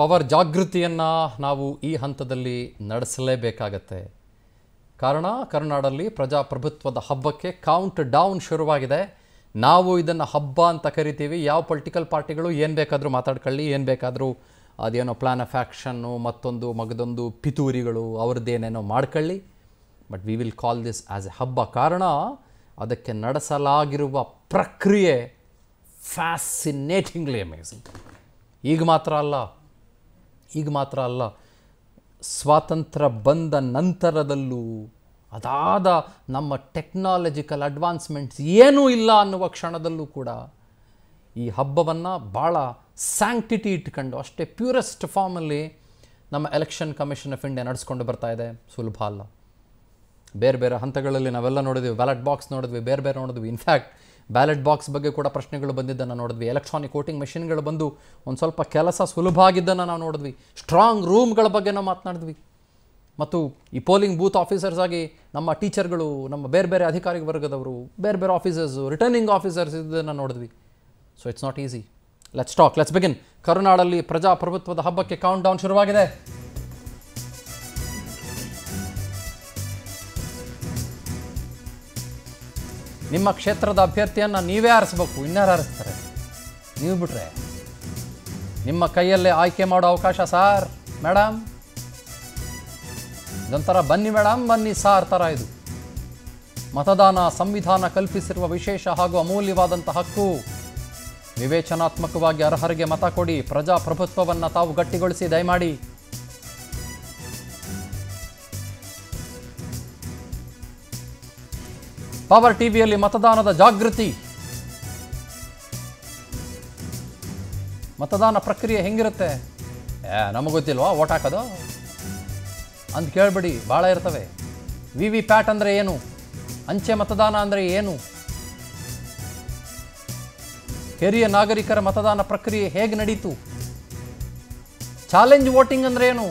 Power ಜಾಗೃತಿಯನ್ನು ನಾವು ಈ ಹಂತದಲ್ಲಿ ನಡೆಸಲೇಬೇಕಾಗತ್ತೆ ಕಾರಣ ಕರ್ನಾಡಲ್ಲಿ ಪ್ರಜಾಪ್ರಭುತ್ವದ ಹಬ್ಬಕ್ಕೆ ಕೌಂಟ್ ಡೌನ್ ಶುರುವಾಗಿದೆ ನಾವು ಇದನ್ನು ಹಬ್ಬ ಅಂತ ಕರಿತೀವಿ ಯಾವ ಪೊಲಿಟಿಕಲ್ ಪಾರ್ಟಿಗಳು ಏನು ಬೇಕಾದರೂ ಮಾತಾಡ್ಕೊಳ್ಳಿ ಏನು ಬೇಕಾದರೂ ಅದೇನೋ ಪ್ಲ್ಯಾನ್ ಆಫ್ ಆ್ಯಕ್ಷನ್ನು ಮತ್ತೊಂದು ಮಗದೊಂದು ಪಿತೂರಿಗಳು ಅವ್ರದ್ದೇನೇನೋ ಮಾಡ್ಕೊಳ್ಳಿ but we will call this as a ಹಬ್ಬ ಕಾರಣ ಅದಕ್ಕೆ ನಡೆಸಲಾಗಿರುವ ಪ್ರಕ್ರಿಯೆ ಫ್ಯಾಸಿನೇಟಿಂಗ್ಲಿ ಅಮೇಝಿಂಗ್ ಈಗ ಮಾತ್ರ ಅಲ್ಲ ಈಗ ಮಾತ್ರ ಅಲ್ಲ ಸ್ವಾತಂತ್ರ್ಯ ಬಂದ ನಂತರದಲ್ಲೂ ಅದಾದ ನಮ್ಮ ಟೆಕ್ನಾಲಜಿಕಲ್ ಅಡ್ವಾನ್ಸ್ಮೆಂಟ್ಸ್ ಏನೂ ಇಲ್ಲ ಅನ್ನುವ ಕ್ಷಣದಲ್ಲೂ ಕೂಡ ಈ ಹಬ್ಬವನ್ನು ಭಾಳ ಸ್ಯಾಂಕ್ಟಿಟಿ ಇಟ್ಕೊಂಡು ಅಷ್ಟೇ ಪ್ಯೂರೆಸ್ಟ್ ಫಾರ್ಮಲ್ಲಿ ನಮ್ಮ ಎಲೆಕ್ಷನ್ ಕಮಿಷನ್ ಆಫ್ ಇಂಡಿಯಾ ನಡೆಸ್ಕೊಂಡು ಬರ್ತಾ ಇದೆ ಸುಲಭ ಅಲ್ಲ ಬೇರೆ ಬೇರೆ ಹಂತಗಳಲ್ಲಿ ನಾವೆಲ್ಲ ನೋಡಿದ್ವಿ ಬ್ಯಾಲೆಟ್ ಬಾಕ್ಸ್ ನೋಡಿದ್ವಿ ಬೇರೆ ಬೇರೆ ನೋಡಿದ್ವಿ ಇನ್ಫ್ಯಾಕ್ಟ್ ಬ್ಯಾಲೆಟ್ ಬಾಕ್ಸ್ ಬಗ್ಗೆ ಕೂಡ ಪ್ರಶ್ನೆಗಳು ಬಂದಿದ್ದನ್ನು ನೋಡಿದ್ವಿ ಎಲೆಕ್ಟ್ರಾನಿಕ್ ವೋಟಿಂಗ್ ಮೆಷಿನ್ಗಳು ಬಂದು ಒಂದು ಸ್ವಲ್ಪ ಕೆಲಸ ಸುಲಭ ಆಗಿದ್ದನ್ನು ನಾವು ನೋಡಿದ್ವಿ ಸ್ಟ್ರಾಂಗ್ ರೂಮ್ಗಳ ಬಗ್ಗೆ ನಾವು ಮಾತನಾಡಿದ್ವಿ ಮತ್ತು ಈ ಪೋಲಿಂಗ್ ಬೂತ್ ಆಫೀಸರ್ಸ್ ಆಗಿ ನಮ್ಮ ಟೀಚರ್ಗಳು ನಮ್ಮ ಬೇರೆ ಬೇರೆ ಅಧಿಕಾರಿ ವರ್ಗದವರು ಬೇರೆ ಬೇರೆ ಆಫೀಸರ್ಸು ರಿಟರ್ನಿಂಗ್ ಆಫೀಸರ್ಸ್ ಇದನ್ನು ನೋಡಿದ್ವಿ so it's not easy let's talk let's begin ಕರುನಾಡಲ್ಲಿ ಪ್ರಜಾಪ್ರಭುತ್ವದ ಹಬ್ಬಕ್ಕೆ ಕೌಂಟ್ ಡೌನ್ ಶುರುವಾಗಿದೆ ನಿಮ್ಮ ಕ್ಷೇತ್ರದ ಅಭ್ಯರ್ಥಿಯನ್ನು ನೀವೇ ಆರಿಸ್ಬೇಕು ಇನ್ಯಾರು ಆರಿಸ್ತಾರೆ ನೀವು ಬಿಟ್ರೆ ನಿಮ್ಮ ಕೈಯಲ್ಲೇ ಆಯ್ಕೆ ಮಾಡೋ ಅವಕಾಶ ಸಾರ್ ಮೇಡಮ್ ಇದೊಂಥರ ಬನ್ನಿ ಮೇಡಮ್ ಬನ್ನಿ ಸಾರ್ ಥರ ಇದು ಮತದಾನ ಸಂವಿಧಾನ ಕಲ್ಪಿಸಿರುವ ವಿಶೇಷ ಹಾಗೂ ಅಮೂಲ್ಯವಾದಂಥ ಹಕ್ಕು ವಿವೇಚನಾತ್ಮಕವಾಗಿ ಅರ್ಹರಿಗೆ ಮತ ಕೊಡಿ ಪ್ರಜಾಪ್ರಭುತ್ವವನ್ನು ತಾವು ಗಟ್ಟಿಗೊಳಿಸಿ ದಯಮಾಡಿ ಪವರ್ ಟಿವಿಯಲ್ಲಿ ಮತದಾನದ ಜಾಗೃತಿ ಮತದಾನ ಪ್ರಕ್ರಿಯೆ ಹೆಂಗಿರುತ್ತೆ ನಮಗೆ ಗೊತ್ತಿಲ್ವಾ ಓಟ್ ಹಾಕೋದು ಅಂತ ಕೇಳಬೇಡಿ ಭಾಳ ಇರ್ತವೆ ವಿ ವಿ ಪ್ಯಾಟ್ ಅಂದರೆ ಏನು ಅಂಚೆ ಮತದಾನ ಅಂದರೆ ಏನು ಹಿರಿಯ ನಾಗರಿಕರ ಮತದಾನ ಪ್ರಕ್ರಿಯೆ ಹೇಗೆ ನಡೀತು ಚಾಲೆಂಜ್ ವೋಟಿಂಗ್ ಅಂದರೆ ಏನು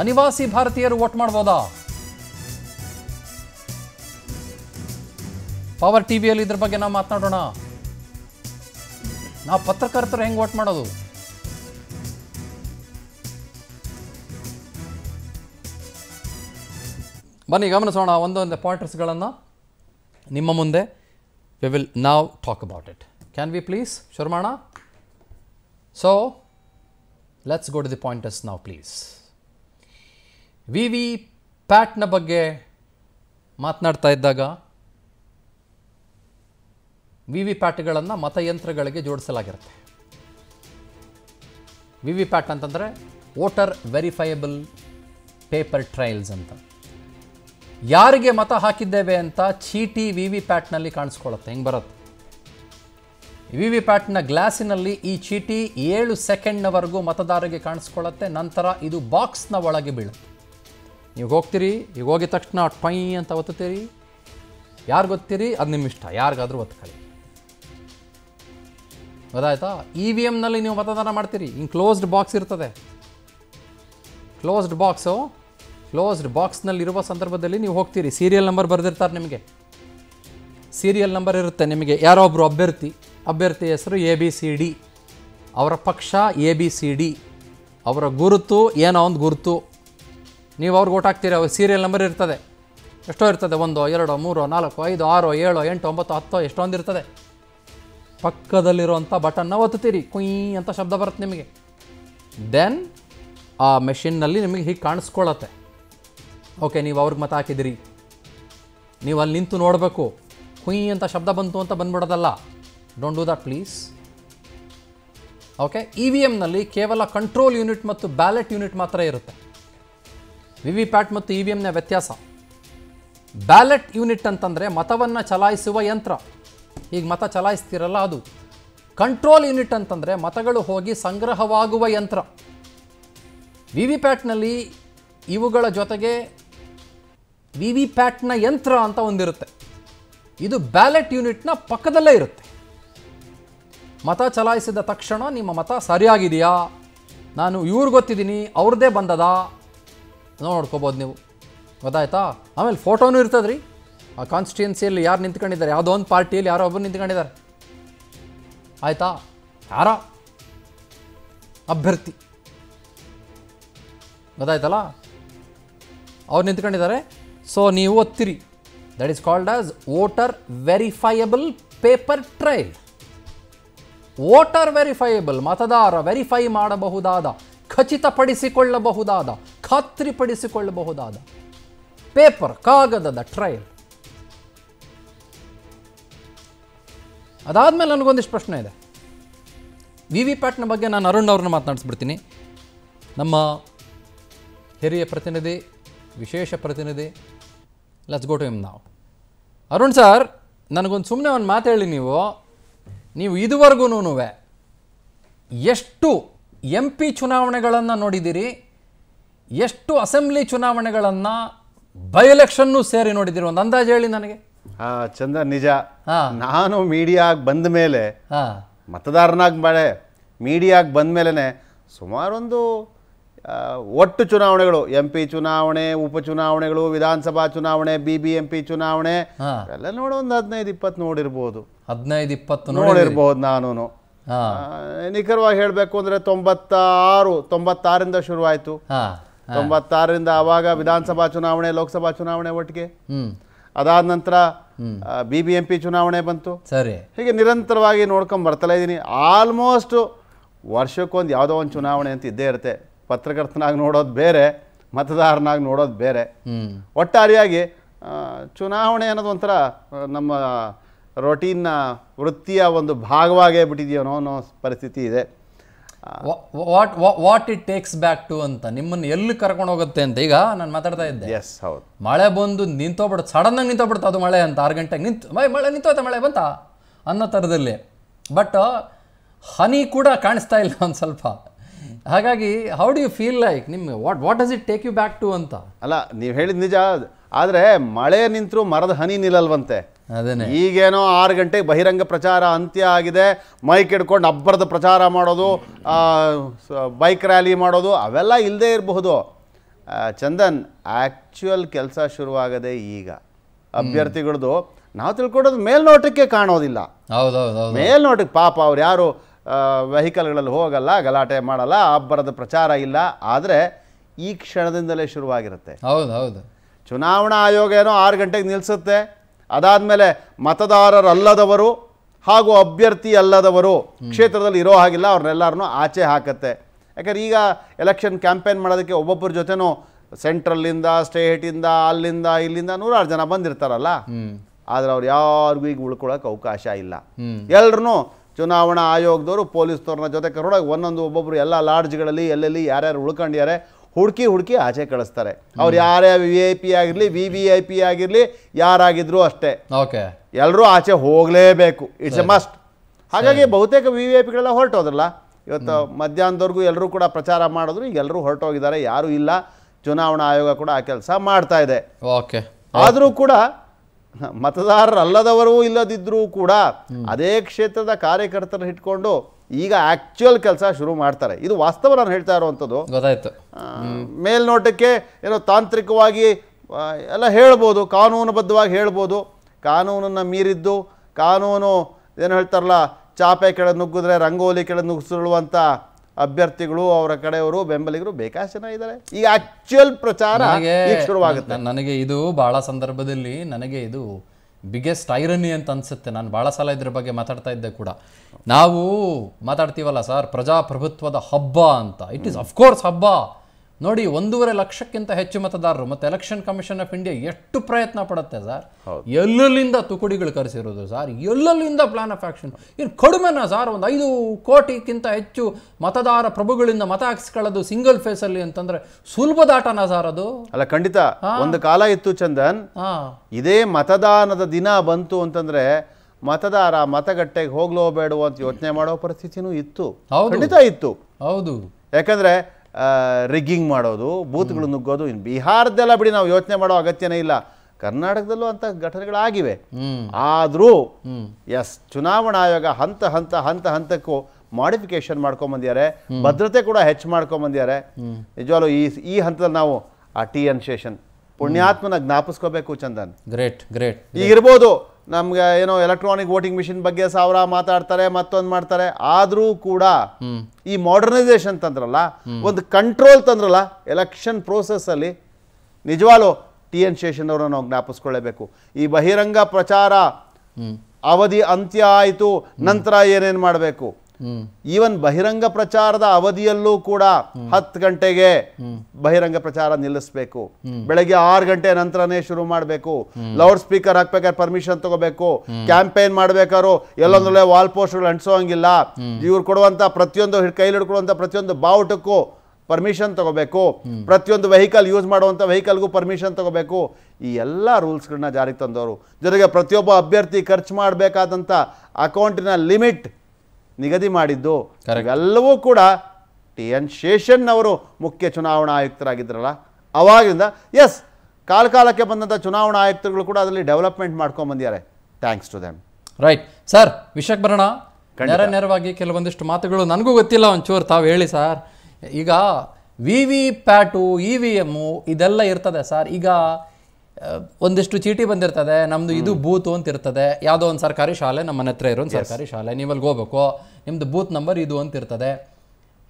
ಅನಿವಾಸಿ ಭಾರತೀಯರು ಓಟ್ ಮಾಡ್ಬೋದಾ ಪವರ್ ಟಿವಿಯಲ್ಲಿ ಇದ್ರ ಬಗ್ಗೆ ನಾವು ಮಾತನಾಡೋಣ ನಾವು ಪತ್ರಕರ್ತರು ಹೆಂಗೆ ವೋಟ್ ಮಾಡೋದು ಬನ್ನಿ ಗಮನಿಸೋಣ ಒಂದೊಂದು ಪಾಯಿಂಟರ್ಸ್ಗಳನ್ನು ನಿಮ್ಮ ಮುಂದೆ ವಿ ವಿಲ್ ನಾವ್ talk about it can we please ಶುರು ಮಾಡೋಣ so let's go to the points ನಾವು ಪ್ಲೀಸ್ ವಿ ವಿ ಪ್ಯಾಟ್ನ ಬಗ್ಗೆ ಮಾತನಾಡ್ತಾ ಇದ್ದಾಗ ವಿ ವಿ ಪ್ಯಾಟ್ಗಳನ್ನು ಮತಯಂತ್ರಗಳಿಗೆ ಜೋಡಿಸಲಾಗಿರುತ್ತೆ ವಿ ವಿ ಪ್ಯಾಟ್ ಅಂತಂದರೆ ವೋಟರ್ ವೆರಿಫೈಯಬಲ್ ಪೇಪರ್ ಟ್ರಯಲ್ಸ್ ಅಂತ ಯಾರಿಗೆ ಮತ ಹಾಕಿದ್ದೇವೆ ಅಂತ ಚೀಟಿ ವಿ ವಿ ಪ್ಯಾಟ್ನಲ್ಲಿ ಕಾಣಿಸ್ಕೊಳ್ಳುತ್ತೆ ಹೆಂಗೆ ಬರುತ್ತೆ ವಿ ವಿ ಪ್ಯಾಟ್ನ ಗ್ಲಾಸಿನಲ್ಲಿ ಈ ಚೀಟಿ ಏಳು ಸೆಕೆಂಡ್ನವರೆಗೂ ಮತದಾರರಿಗೆ ಕಾಣಿಸ್ಕೊಳ್ಳುತ್ತೆ ನಂತರ ಇದು ಬಾಕ್ಸ್ನ ಒಳಗೆ ಬೀಳುತ್ತೆ ನೀವು ಹೋಗ್ತೀರಿ ಈಗ ಹೋಗಿದ ತಕ್ಷಣ ಟೈ ಅಂತ ಒತ್ತೀರಿ ಯಾರು ಗೊತ್ತೀರಿ ಅದು ನಿಮ್ಮ ಇಷ್ಟ ಯಾರಿಗಾದರೂ ಒತ್ಕೊಳ್ಳಿ ಗೊತ್ತಾಯ್ತಾ ಇ e ವಿ ಎಮ್ನಲ್ಲಿ ನೀವು ಮತದಾನ ಮಾಡ್ತೀರಿ ಹಿಂಗೆ ಕ್ಲೋಸ್ಡ್ ಬಾಕ್ಸ್ ಇರ್ತದೆ ಕ್ಲೋಸ್ಡ್ ಬಾಕ್ಸು ಕ್ಲೋಸ್ಡ್ ಬಾಕ್ಸ್ನಲ್ಲಿರುವ ಸಂದರ್ಭದಲ್ಲಿ ನೀವು ಹೋಗ್ತೀರಿ ಸೀರಿಯಲ್ ನಂಬರ್ ಬರೆದಿರ್ತಾರೆ ನಿಮಗೆ ಸೀರಿಯಲ್ ನಂಬರ್ ಇರುತ್ತೆ ನಿಮಗೆ ಯಾರೋ ಒಬ್ಬರು ಅಭ್ಯರ್ಥಿ ಅಭ್ಯರ್ಥಿ ಹೆಸರು ಎ ಬಿ ಸಿ ಡಿ ಅವರ ಪಕ್ಷ ಎ ಬಿ ಸಿ ಡಿ ಅವರ ಗುರುತು ಏನೋ ಒಂದು ಗುರುತು ನೀವು ಅವ್ರಿಗೆ ಓಟ್ ಹಾಕ್ತೀರಿ ಅವ್ರ ಸೀರಿಯಲ್ ನಂಬರ್ ಇರ್ತದೆ ಎಷ್ಟೋ ಇರ್ತದೆ ಒಂದು ಎರಡು ಮೂರು ನಾಲ್ಕು ಐದು ಆರು ಏಳು ಎಂಟು ಒಂಬತ್ತು ಹತ್ತು ಎಷ್ಟೊಂದು ಇರ್ತದೆ ಪಕ್ಕದಲ್ಲಿರುವಂಥ ಬಟನ್ನ ಒತ್ತುತ್ತೀರಿ ಕುಯ್ ಅಂತ ಶಬ್ದ ಬರುತ್ತೆ ನಿಮಗೆ ದೆನ್ ಆ ಮೆಷಿನ್ನಲ್ಲಿ ನಿಮಗೆ ಹೀಗೆ ಕಾಣಿಸ್ಕೊಳ್ಳತ್ತೆ ಓಕೆ ನೀವು ಅವ್ರಿಗೆ ಮತ ಹಾಕಿದಿರಿ ನೀವು ಅಲ್ಲಿ ನಿಂತು ನೋಡಬೇಕು ಕುಯ್ ಅಂತ ಶಬ್ದ ಬಂತು ಅಂತ ಬಂದ್ಬಿಡೋದಲ್ಲ don't do that please okay E V ಎಮ್ನಲ್ಲಿ ಕೇವಲ ಕಂಟ್ರೋಲ್ ಯೂನಿಟ್ ಮತ್ತು ಬ್ಯಾಲೆಟ್ ಯೂನಿಟ್ ಮಾತ್ರ ಇರುತ್ತೆ ವಿ ವಿ ಪ್ಯಾಟ್ ಮತ್ತು ಇ ವಿ ಎಂನ ವ್ಯತ್ಯಾಸ ಬ್ಯಾಲೆಟ್ ಯೂನಿಟ್ ಅಂತಂದರೆ ಮತವನ್ನು ಚಲಾಯಿಸುವ ಯಂತ್ರ ಈಗ ಮತ ಚಲಾಯಿಸ್ತೀರಲ್ಲ ಅದು ಕಂಟ್ರೋಲ್ ಯೂನಿಟ್ ಅಂತಂದರೆ ಮತಗಳು ಹೋಗಿ ಸಂಗ್ರಹವಾಗುವ ಯಂತ್ರ ವಿ ವಿ ಪ್ಯಾಟ್ನಲ್ಲಿ ಇವುಗಳ ಜೊತೆಗೆ ವಿ ವಿ ಪ್ಯಾಟ್ನ ಯಂತ್ರ ಅಂತ ಒಂದಿರುತ್ತೆ ಇದು ಬ್ಯಾಲೆಟ್ ಯೂನಿಟ್ನ ಪಕ್ಕದಲ್ಲೇ ಇರುತ್ತೆ ಮತ ಚಲಾಯಿಸಿದ ತಕ್ಷಣ ನಿಮ್ಮ ಮತ ಸರಿಯಾಗಿದೆಯಾ ನಾನು ಇವ್ರಿಗೆ ಗೊತ್ತಿದ್ದೀನಿ ಅವ್ರದ್ದೇ ಬಂದದ ನೋಡ್ಕೋಬೋದು ನೀವು ಗೊತ್ತಾಯ್ತಾ ಆಮೇಲೆ ಫೋಟೋನೂ ಇರ್ತದೆ ರೀ ಆ ಕಾನ್ಸ್ಟಿಟ್ಯೂನ್ಸಿಯಲ್ಲಿ ಯಾರು ನಿಂತ್ಕೊಂಡಿದ್ದಾರೆ ಯಾವುದೋ ಒಂದು ಪಾರ್ಟಿಯಲ್ಲಿ ಯಾರೋ ಒಬ್ಬರು ನಿಂತ್ಕೊಂಡಿದ್ದಾರೆ ಆಯ್ತಾ ಯಾರ ಅಭ್ಯರ್ಥಿ ಗೊತ್ತಾಯ್ತಲ್ಲ ಅವ್ರು ನಿಂತ್ಕೊಂಡಿದ್ದಾರೆ ಸೊ ನೀವು ಒತ್ತಿರಿ that is called as voter verifiable paper trail voter verifiable ಮತದಾರ ವೆರಿಫೈ ಮಾಡಬಹುದಾದ ಖಚಿತಪಡಿಸಿಕೊಳ್ಳಬಹುದಾದ ಖಾತ್ರಿಪಡಿಸಿಕೊಳ್ಳಬಹುದಾದ ಪೇಪರ್ ಕಾಗದದ ಟ್ರಯಲ್ ಅದಾದಮೇಲೆ ನನಗೊಂದಿಷ್ಟು ಪ್ರಶ್ನೆ ಇದೆ ವಿ ವಿ ಪ್ಯಾಟ್ನ ಬಗ್ಗೆ ನಾನು ಅರುಣ್ ಅವ್ರನ್ನ ಮಾತನಾಡಿಸ್ಬಿಡ್ತೀನಿ ನಮ್ಮ ಹಿರಿಯ ಪ್ರತಿನಿಧಿ ವಿಶೇಷ ಪ್ರತಿನಿಧಿ ಲೆಟ್ಸ್ ಗೋ ಟು ಎಮ್ ನಾವು ಅರುಣ್ ಸರ್ ನನಗೊಂದು ಸುಮ್ಮನೆ ಒಂದು ಮಾತು ಹೇಳಿ ನೀವು ನೀವು ಇದುವರೆಗೂ ಎಷ್ಟು ಎಂ ಪಿ ಚುನಾವಣೆಗಳನ್ನು ನೋಡಿದ್ದೀರಿ ಎಷ್ಟು ಅಸೆಂಬ್ಲಿ ಚುನಾವಣೆಗಳನ್ನು ಬೈ ಎಲೆಕ್ಷನ್ನು ಸೇರಿ ನೋಡಿದ್ದೀರಿ ಒಂದು ಅಂದಾಜು ಹೇಳಿ ನನಗೆ ಚಂದ ನಿಜ ನಾನು ಮೀಡಿಯಾಗೆ ಬಂದ ಮೇಲೆ ಮತದಾರನಾಗಿ ಮಾಡೆ ಮೀಡಿಯಾಗೆ ಬಂದ ಮೇಲೇ ಸುಮಾರೊಂದು ಒಟ್ಟು ಚುನಾವಣೆಗಳು ಎಂ ಪಿ ಚುನಾವಣೆ ಉಪಚುನಾವಣೆಗಳು ವಿಧಾನಸಭಾ ಚುನಾವಣೆ ಬಿ ಬಿ ಎಂ ಪಿ ಚುನಾವಣೆ ಎಲ್ಲ ನೋಡೋ ಒಂದು ಹದಿನೈದು ಇಪ್ಪತ್ತು ನೋಡಿರ್ಬೋದು ಹದಿನೈದು ಇಪ್ಪತ್ತು ನೋಡಿರ್ಬೋದು ನಾನು ನಿಖರವಾಗಿ ಹೇಳಬೇಕು ಅಂದ್ರೆ ತೊಂಬತ್ತಾರು ಆರು ತೊಂಬತ್ತಾರಿಂದ ಶುರುವಾಯಿತು ತೊಂಬತ್ತಾರರಿಂದ ಆವಾಗ ವಿಧಾನಸಭಾ ಚುನಾವಣೆ ಲೋಕಸಭಾ ಚುನಾವಣೆ ಒಟ್ಟಿಗೆ ಅದಾದ ನಂತರ ಬಿ ಬಿ ಎಂ ಪಿ ಚುನಾವಣೆ ಬಂತು ಸರಿ ಹೀಗೆ ನಿರಂತರವಾಗಿ ನೋಡ್ಕೊಂಡು ಬರ್ತಲೇ ಇದ್ದೀನಿ ಆಲ್ಮೋಸ್ಟ್ ವರ್ಷಕ್ಕೊಂದು ಯಾವುದೋ ಒಂದು ಚುನಾವಣೆ ಅಂತ ಇದ್ದೇ ಇರುತ್ತೆ ಪತ್ರಕರ್ತನಾಗಿ ನೋಡೋದು ಬೇರೆ ಮತದಾರನಾಗಿ ನೋಡೋದು ಬೇರೆ ಒಟ್ಟಾರಿಯಾಗಿ ಚುನಾವಣೆ ಅನ್ನೋದು ಒಂಥರ ನಮ್ಮ ರೊಟೀನ್ನ ವೃತ್ತಿಯ ಒಂದು ಭಾಗವಾಗೇ ಬಿಟ್ಟಿದೆಯೋನೋ ಅನ್ನೋ ಪರಿಸ್ಥಿತಿ ಇದೆ what what it takes back to ಅಂತ ನಿಮ್ಮನ್ನು ಎಲ್ಲಿ ಕರ್ಕೊಂಡು ಹೋಗುತ್ತೆ ಅಂತ ಈಗ ನಾನು ಮಾತಾಡ್ತಾ ಇದ್ದೆ ಎಸ್ ಹೌದು ಮಳೆ ಬಂದು ನಿಂತೋಗ್ಬಿಡುತ್ತೆ ಸಡನ್ನಾಗಿ ನಿಂತೋಗ್ಬಿಡುತ್ತೆ ಅದು ಮಳೆ ಅಂತ ಆರು ಗಂಟೆಗೆ ನಿಂತು ಮಳೆ ನಿಂತೋಯ್ತಾ ಮಳೆ ಬಂತ ಅನ್ನೋ ಥರದಲ್ಲಿ ಬಟ್ ಹನಿ ಕೂಡ ಕಾಣಿಸ್ತಾ ಇಲ್ಲ ಒಂದು ಸ್ವಲ್ಪ ಹಾಗಾಗಿ how do you feel like ನಿಮ್ಗೆ what what does it take you back to ಅಂತ ಅಲ್ಲ ನೀವು ಹೇಳಿದ ನಿಜ ಆದರೆ ಮಳೆ ನಿಂತರೂ ಮರದ ಹನಿ ನಿಲ್ಲಲ್ವಂತೆ ಈಗೇನೋ ಆರು ಗಂಟೆಗೆ ಬಹಿರಂಗ ಪ್ರಚಾರ ಅಂತ್ಯ ಆಗಿದೆ ಮೈಕ್ ಹಿಡ್ಕೊಂಡು ಅಬ್ಬರದ ಪ್ರಚಾರ ಮಾಡೋದು ಬೈಕ್ ರ್ಯಾಲಿ ಮಾಡೋದು ಅವೆಲ್ಲ ಇಲ್ಲದೇ ಇರಬಹುದು ಚಂದನ್ ಆ್ಯಕ್ಚುಯಲ್ ಕೆಲಸ ಶುರುವಾಗದೆ ಈಗ ಅಭ್ಯರ್ಥಿಗಳದು ನಾವು ತಿಳ್ಕೊಡೋದು ಮೇಲ್ನೋಟಕ್ಕೆ ಕಾಣೋದಿಲ್ಲ ಮೇಲ್ನೋಟಕ್ಕೆ ಪಾಪ ಅವ್ರು ಯಾರು ವೆಹಿಕಲ್ಗಳಲ್ಲಿ ಹೋಗಲ್ಲ ಗಲಾಟೆ ಮಾಡಲ್ಲ ಅಬ್ಬರದ ಪ್ರಚಾರ ಇಲ್ಲ ಆದರೆ ಈ ಕ್ಷಣದಿಂದಲೇ ಶುರುವಾಗಿರುತ್ತೆ ಹೌದು ಹೌದು ಚುನಾವಣಾ ಆಯೋಗ ಏನೋ ಆರು ಗಂಟೆಗೆ ನಿಲ್ಲಿಸುತ್ತೆ ಅದಾದಮೇಲೆ ಮತದಾರರಲ್ಲದವರು ಹಾಗೂ ಅಭ್ಯರ್ಥಿ ಅಲ್ಲದವರು ಕ್ಷೇತ್ರದಲ್ಲಿ ಇರೋ ಹಾಗಿಲ್ಲ ಅವ್ರನ್ನೆಲ್ಲರನ್ನೂ ಆಚೆ ಹಾಕತ್ತೆ ಯಾಕಂದ್ರೆ ಈಗ ಎಲೆಕ್ಷನ್ ಕ್ಯಾಂಪೇನ್ ಮಾಡೋದಕ್ಕೆ ಒಬ್ಬೊಬ್ಬರ ಜೊತೆನೂ ಸೆಂಟ್ರಲ್ಲಿಂದ ಸ್ಟೇಟಿಂದ ಅಲ್ಲಿಂದ ಇಲ್ಲಿಂದ ನೂರಾರು ಜನ ಬಂದಿರ್ತಾರಲ್ಲ ಆದರೆ ಅವ್ರು ಯಾರಿಗೂ ಈಗ ಉಳ್ಕೊಳ್ಳೋಕೆ ಅವಕಾಶ ಇಲ್ಲ ಎಲ್ಲರೂ ಚುನಾವಣಾ ಆಯೋಗದವರು ಪೊಲೀಸ್ನವ್ರನ್ನ ಜೊತೆ ಕರೋಡ ಒಂದೊಂದು ಒಬ್ಬೊಬ್ಬರು ಎಲ್ಲ ಲಾಡ್ಜ್ಗಳಲ್ಲಿ ಎಲ್ಲೆಲ್ಲಿ ಯಾರ್ಯಾರು ಉಳ್ಕೊಂಡಿದ್ದಾರೆ ಹುಡುಕಿ ಹುಡುಕಿ ಆಚೆ ಕಳಿಸ್ತಾರೆ ಅವ್ರು ಯಾರೇ ವಿ ಐ ಪಿ ಆಗಿರಲಿ ವಿ ವಿ ಐ ಪಿ ಆಗಿರಲಿ ಯಾರಾಗಿದ್ರು ಅಷ್ಟೇ ಓಕೆ ಎಲ್ಲರೂ ಆಚೆ ಹೋಗಲೇಬೇಕು ಇಟ್ಸ್ ಎ ಮಸ್ಟ್ ಹಾಗಾಗಿ ಬಹುತೇಕ ವಿ ವಿ ಐ ಪಿಗಳೆಲ್ಲ ಹೊರಟೋದ್ರಲ್ಲ ಇವತ್ತು ಮಧ್ಯಾಹ್ನದವರೆಗೂ ಎಲ್ಲರೂ ಕೂಡ ಪ್ರಚಾರ ಮಾಡಿದ್ರು ಎಲ್ಲರೂ ಹೊರಟೋಗಿದ್ದಾರೆ ಯಾರೂ ಇಲ್ಲ ಚುನಾವಣಾ ಆಯೋಗ ಕೂಡ ಆ ಕೆಲಸ ಮಾಡ್ತಾ ಇದೆ ಓಕೆ ಆದರೂ ಕೂಡ ಮತದಾರರಲ್ಲದವರೂ ಇಲ್ಲದಿದ್ರೂ ಕೂಡ ಅದೇ ಕ್ಷೇತ್ರದ ಕಾರ್ಯಕರ್ತರ ಇಟ್ಕೊಂಡು ಈಗ ಆಕ್ಚುಯಲ್ ಕೆಲಸ ಶುರು ಮಾಡ್ತಾರೆ ಇದು ವಾಸ್ತವ ನಾನು ಹೇಳ್ತಾ ಇರುವಂಥದ್ದು ಗೊತ್ತಾಯ್ತು ಮೇಲ್ನೋಟಕ್ಕೆ ಏನೋ ತಾಂತ್ರಿಕವಾಗಿ ಎಲ್ಲ ಹೇಳ್ಬೋದು ಕಾನೂನುಬದ್ಧವಾಗಿ ಹೇಳ್ಬೋದು ಕಾನೂನನ್ನು ಮೀರಿದ್ದು ಕಾನೂನು ಏನು ಹೇಳ್ತಾರಲ್ಲ ಚಾಪೆ ಕೆಳ ನುಗ್ಗಿದ್ರೆ ರಂಗೋಲಿ ಕೆಳ ನುಗ್ಗಿಸಿರುವಂಥ ಅಭ್ಯರ್ಥಿಗಳು ಅವರ ಕಡೆಯವರು ಬೆಂಬಲಿಗರು ಬೇಕಾ ಜನ ಇದ್ದಾರೆ ಈಗ ಆಕ್ಚುಯಲ್ ಪ್ರಚಾರ ಶುರುವಾಗುತ್ತೆ ನನಗೆ ಇದು ಬಹಳ ಸಂದರ್ಭದಲ್ಲಿ ನನಗೆ ಇದು ಬಿಗ್ಗೆಸ್ಟ್ ಐರನಿ ಅಂತ ಅನ್ಸುತ್ತೆ ನಾನು ಬಹಳ ಸಲ ಇದ್ರ ಬಗ್ಗೆ ಮಾತಾಡ್ತಾ ಇದ್ದೆ ಕೂಡ ನಾವು ಮಾತಾಡ್ತೀವಲ್ಲ ಸರ್ ಪ್ರಜಾಪ್ರಭುತ್ವದ ಹಬ್ಬ ಅಂತ ಇಟ್ ಈಸ್ ಅಫ್ಕೋರ್ಸ್ ಹಬ್ಬ ನೋಡಿ ಒಂದೂವರೆ ಲಕ್ಷಕ್ಕಿಂತ ಹೆಚ್ಚು ಮತದಾರರು ಮತ್ತು ಎಲೆಕ್ಷನ್ ಕಮಿಷನ್ ಆಫ್ ಇಂಡಿಯಾ ಎಷ್ಟು ಪ್ರಯತ್ನ ಪಡುತ್ತೆ ಸರ್ ಎಲ್ಲೆಲ್ಲಿಂದ ತುಕುಡಿಗಳು ಕರೆಸಿರೋದು ಸರ್ ಎಲ್ಲೆಲ್ಲಿಂದ ಪ್ಲಾನ್ ಆಫ್ ಆ್ಯಕ್ಷನ್ ಇನ್ನು ಕಡಿಮೆನಾ ಸರ್ ಒಂದು ಐದು ಕೋಟಿಗಿಂತ ಹೆಚ್ಚು ಮತದಾರ ಪ್ರಭುಗಳಿಂದ ಮತ ಹಾಕಿಸ್ಕೊಳ್ಳೋದು ಸಿಂಗಲ್ ಫೇಸಲ್ಲಿ ಅಂತಂದರೆ ಸುಲಭದಾಟನಾ ಸರ್ ಅದು ಅಲ್ಲ ಖಂಡಿತ ಒಂದು ಕಾಲ ಇತ್ತು ಚಂದನ್ ಇದೇ ಮತದಾನದ ದಿನ ಬಂತು ಅಂತಂದರೆ ಮತದಾರ ಮತಗಟ್ಟೆಗೆ ಹೋಗ್ಲೋ ಬೇಡವೋ ಅಂತ ಯೋಚನೆ ಮಾಡೋ ಪರಿಸ್ಥಿತಿನೂ ಇತ್ತು ಖಂಡಿತ ಇತ್ತು ಹೌದು ಯಾಕಂದ್ರೆ ರಿಗ್ಗಿಂಗ್ ಮಾಡೋದು ಬೂತ್ಗಳು ನುಗ್ಗೋದು ಇನ್ ಬಿಹಾರದೆಲ್ಲ ಬಿಡಿ ನಾವು ಯೋಚನೆ ಮಾಡೋ ಅಗತ್ಯನೇ ಇಲ್ಲ ಕರ್ನಾಟಕದಲ್ಲೂ ಅಂತ ಘಟನೆಗಳಾಗಿವೆ ಆದರೂ ಎಸ್ ಚುನಾವಣಾ ಆಯೋಗ ಹಂತ ಹಂತ ಹಂತ ಹಂತಕ್ಕೂ ಮಾಡಿಫಿಕೇಶನ್ ಬಂದಿದ್ದಾರೆ ಭದ್ರತೆ ಕೂಡ ಹೆಚ್ಚು ಬಂದಿದ್ದಾರೆ ನಿಜವಾಗ್ಲು ಈ ಈ ಹಂತದಲ್ಲಿ ನಾವು ಆ ಟಿ ಎನ್ ಶೇಷನ್ ಪುಣ್ಯಾತ್ಮನ ಜ್ಞಾಪಿಸ್ಕೋಬೇಕು ಚಂದನ್ ಗ್ರೇಟ್ ಗ್ರೇಟ್ ಈಗಿರ್ಬೋದು ನಮ್ಗೆ ಏನೋ ಎಲೆಕ್ಟ್ರಾನಿಕ್ ವೋಟಿಂಗ್ ಮಿಷಿನ್ ಬಗ್ಗೆ ಸಾವಿರ ಮಾತಾಡ್ತಾರೆ ಮತ್ತೊಂದು ಮಾಡ್ತಾರೆ ಆದರೂ ಕೂಡ ಈ ಮಾಡರ್ನೈಸೇಷನ್ ತಂದ್ರಲ್ಲ ಒಂದು ಕಂಟ್ರೋಲ್ ತಂದ್ರಲ್ಲ ಎಲೆಕ್ಷನ್ ಅಲ್ಲಿ ನಿಜವಾಲು ಟಿ ಎನ್ ಶೇಷನ್ ಅವರನ್ನು ನಾವು ಜ್ಞಾಪಿಸ್ಕೊಳ್ಳಬೇಕು ಈ ಬಹಿರಂಗ ಪ್ರಚಾರ ಅವಧಿ ಅಂತ್ಯ ಆಯಿತು ನಂತರ ಏನೇನು ಮಾಡಬೇಕು ಈವನ್ ಬಹಿರಂಗ ಪ್ರಚಾರದ ಅವಧಿಯಲ್ಲೂ ಕೂಡ ಹತ್ತು ಗಂಟೆಗೆ ಬಹಿರಂಗ ಪ್ರಚಾರ ನಿಲ್ಲಿಸಬೇಕು ಬೆಳಗ್ಗೆ ಆರು ಗಂಟೆ ನಂತರನೇ ಶುರು ಮಾಡಬೇಕು ಲೌಡ್ ಸ್ಪೀಕರ್ ಹಾಕ್ಬೇಕಾದ್ರೆ ಪರ್ಮಿಷನ್ ತಗೋಬೇಕು ಕ್ಯಾಂಪೇನ್ ಮಾಡ್ಬೇಕಾದ್ರು ಎಲ್ಲೊಂದೊಳ್ಳೆ ವಾಲ್ ಪೋಸ್ಟ್ಗಳು ಅಂಟಿಸೋಂಗಿಲ್ಲ ಇವ್ರು ಕೊಡುವಂತ ಪ್ರತಿಯೊಂದು ಕೈಲಿ ಹಿಡ್ಕೊಳ್ಳುವಂತ ಪ್ರತಿಯೊಂದು ಬಾವುಟಕ್ಕೂ ಪರ್ಮಿಷನ್ ತಗೋಬೇಕು ಪ್ರತಿಯೊಂದು ವೆಹಿಕಲ್ ಯೂಸ್ ಮಾಡುವಂಥ ವೆಹಿಕಲ್ಗೂ ಪರ್ಮಿಷನ್ ತಗೋಬೇಕು ಈ ಎಲ್ಲ ರೂಲ್ಸ್ಗಳನ್ನ ಜಾರಿಗೆ ತಂದವರು ಜೊತೆಗೆ ಪ್ರತಿಯೊಬ್ಬ ಅಭ್ಯರ್ಥಿ ಖರ್ಚು ಮಾಡಬೇಕಾದಂಥ ಅಕೌಂಟಿನ ಲಿಮಿಟ್ ನಿಗದಿ ಮಾಡಿದ್ದು ಎಲ್ಲವೂ ಕೂಡ ಟಿ ಎನ್ ಶೇಷನ್ ಅವರು ಮುಖ್ಯ ಚುನಾವಣಾ ಆಯುಕ್ತರಾಗಿದ್ದರಲ್ಲ ಅವಾಗಿಂದ ಎಸ್ ಕಾಲಕಾಲಕ್ಕೆ ಬಂದಂಥ ಚುನಾವಣಾ ಆಯುಕ್ತರುಗಳು ಕೂಡ ಅದರಲ್ಲಿ ಡೆವಲಪ್ಮೆಂಟ್ ಮಾಡ್ಕೊಂಡು ಬಂದಿದ್ದಾರೆ thanks to them right sir ವಿಷಕ್ ಬರೋಣ ನೇರ ನೇರವಾಗಿ ಕೆಲವೊಂದಿಷ್ಟು ಮಾತುಗಳು ನನಗೂ ಗೊತ್ತಿಲ್ಲ ಒಂಚೂರು ತಾವು ಹೇಳಿ ಸರ್ ಈಗ V V PAT E V M ಇದೆಲ್ಲ ಇರ್ತದೆ ಸರ್ ಈಗ ಒಂದಿಷ್ಟು ಚೀಟಿ ಬಂದಿರ್ತದೆ ನಮ್ದು ಇದು ಬೂತ್ ಅಂತ ಇರ್ತದೆ ಯಾವುದೋ ಒಂದು ಸರ್ಕಾರಿ ಶಾಲೆ ನಮ್ಮ ಹತ್ರ ಇರೋ ಒಂದು ಸರ್ಕಾರಿ ಶಾಲೆ ನೀವು ಅಲ್ಲಿ ಹೋಗ್ಬೇಕು ನಿಮ್ದು ಬೂತ್ ನಂಬರ್ ಇದು ಅಂತ ಇರ್ತದೆ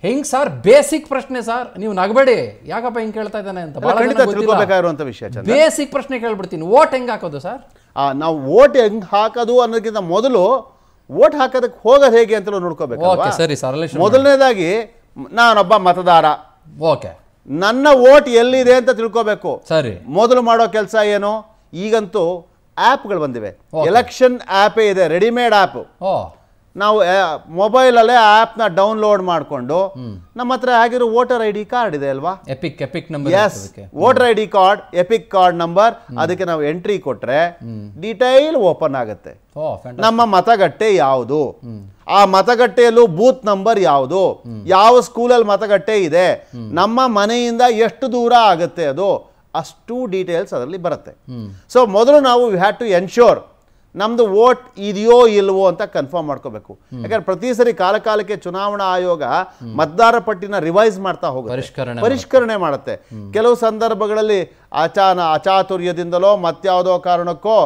ಹೆಂಗ್ ಸರ್ ಬೇಸಿಕ್ ಪ್ರಶ್ನೆ ಸರ್ ನೀವು ನಗಬೇಡಿ ಯಾಕಪ್ಪ ಹಿಂಗ್ ಕೇಳ್ತಾ ಇದ್ದಾನೆ ಅಂತ ವಿಷಯ ಬೇಸಿಕ್ ಪ್ರಶ್ನೆ ಕೇಳ್ಬಿಡ್ತೀನಿ ವೋಟ್ ಹೆಂಗ್ ಹಾಕೋದು ಸರ್ ನಾವು ವೋಟ್ ಹೆಂಗ್ ಹಾಕೋದು ಅನ್ನೋದಕ್ಕಿಂತ ಮೊದಲು ವೋಟ್ ಹಾಕೋದಕ್ಕೆ ಹೋಗೋದು ಹೇಗೆ ಅಂತ ನೋಡ್ಕೋಬೇಕು ಸರಿ ಸರ್ ಮೊದಲನೇದಾಗಿ ನಾನೊಬ್ಬ ಮತದಾರ ಓಕೆ ನನ್ನ ವೋಟ್ ಎಲ್ಲಿದೆ ಅಂತ ತಿಳ್ಕೋಬೇಕು ಸರಿ ಮೊದಲು ಮಾಡೋ ಕೆಲಸ ಏನು ಈಗಂತೂ ಆ್ಯಪ್ಗಳು ಬಂದಿವೆ ಎಲೆಕ್ಷನ್ ಆ್ಯಪೇ ಇದೆ ರೆಡಿಮೇಡ್ ಆ್ಯಪ್ ನಾವು ಮೊಬೈಲಲ್ಲೇ ಆ್ಯಪ್ನ ಡೌನ್ಲೋಡ್ ಮಾಡಿಕೊಂಡು ನಮ್ಮ ಹತ್ರ ಆಗಿರೋ ವೋಟರ್ ಐ ಡಿ ಕಾರ್ಡ್ ಇದೆ ಅಲ್ವಾ EPIC EPIC number voter I D card EPIC card number ಅದಕ್ಕೆ ನಾವು ಎಂಟ್ರಿ ಕೊಟ್ರೆ ಡಿಟೈಲ್ ಓಪನ್ ಆಗುತ್ತೆ ನಮ್ಮ ಮತಗಟ್ಟೆ ಯಾವುದು ಆ ಮತಗಟ್ಟೆಯಲ್ಲೂ ಬೂತ್ ನಂಬರ್ ಯಾವುದು ಯಾವ ಸ್ಕೂಲಲ್ಲಿ ಮತಗಟ್ಟೆ ಇದೆ ನಮ್ಮ ಮನೆಯಿಂದ ಎಷ್ಟು ದೂರ ಆಗುತ್ತೆ ಅದು ಅಷ್ಟು ಡೀಟೇಲ್ಸ್ ಅದರಲ್ಲಿ ಬರುತ್ತೆ ಸೊ ಮೊದಲು ನಾವು ವಿ ಹ್ಯಾಡ್ ಟು ಎನ್ಶೋರ್ ನಮ್ದು ವೋಟ್ ಇದೆಯೋ ಇಲ್ವೋ ಅಂತ ಕನ್ಫರ್ಮ್ ಮಾಡ್ಕೋಬೇಕು ಯಾಕಂದ್ರೆ ಪ್ರತಿ ಸರಿ ಕಾಲಕಾಲಕ್ಕೆ ಚುನಾವಣಾ ಆಯೋಗ ಮತದಾರ ಪಟ್ಟಿನ ರಿವೈಸ್ ಮಾಡ್ತಾ ಹೋಗುತ್ತೆ ಪರಿಷ್ಕರಣೆ ಮಾಡುತ್ತೆ ಕೆಲವು ಸಂದರ್ಭಗಳಲ್ಲಿ ಅಚಾನ ಅಚಾತುರ್ಯದಿಂದಲೋ ಮತ್ಯಾವುದೋ ಕಾರಣಕ್ಕೋ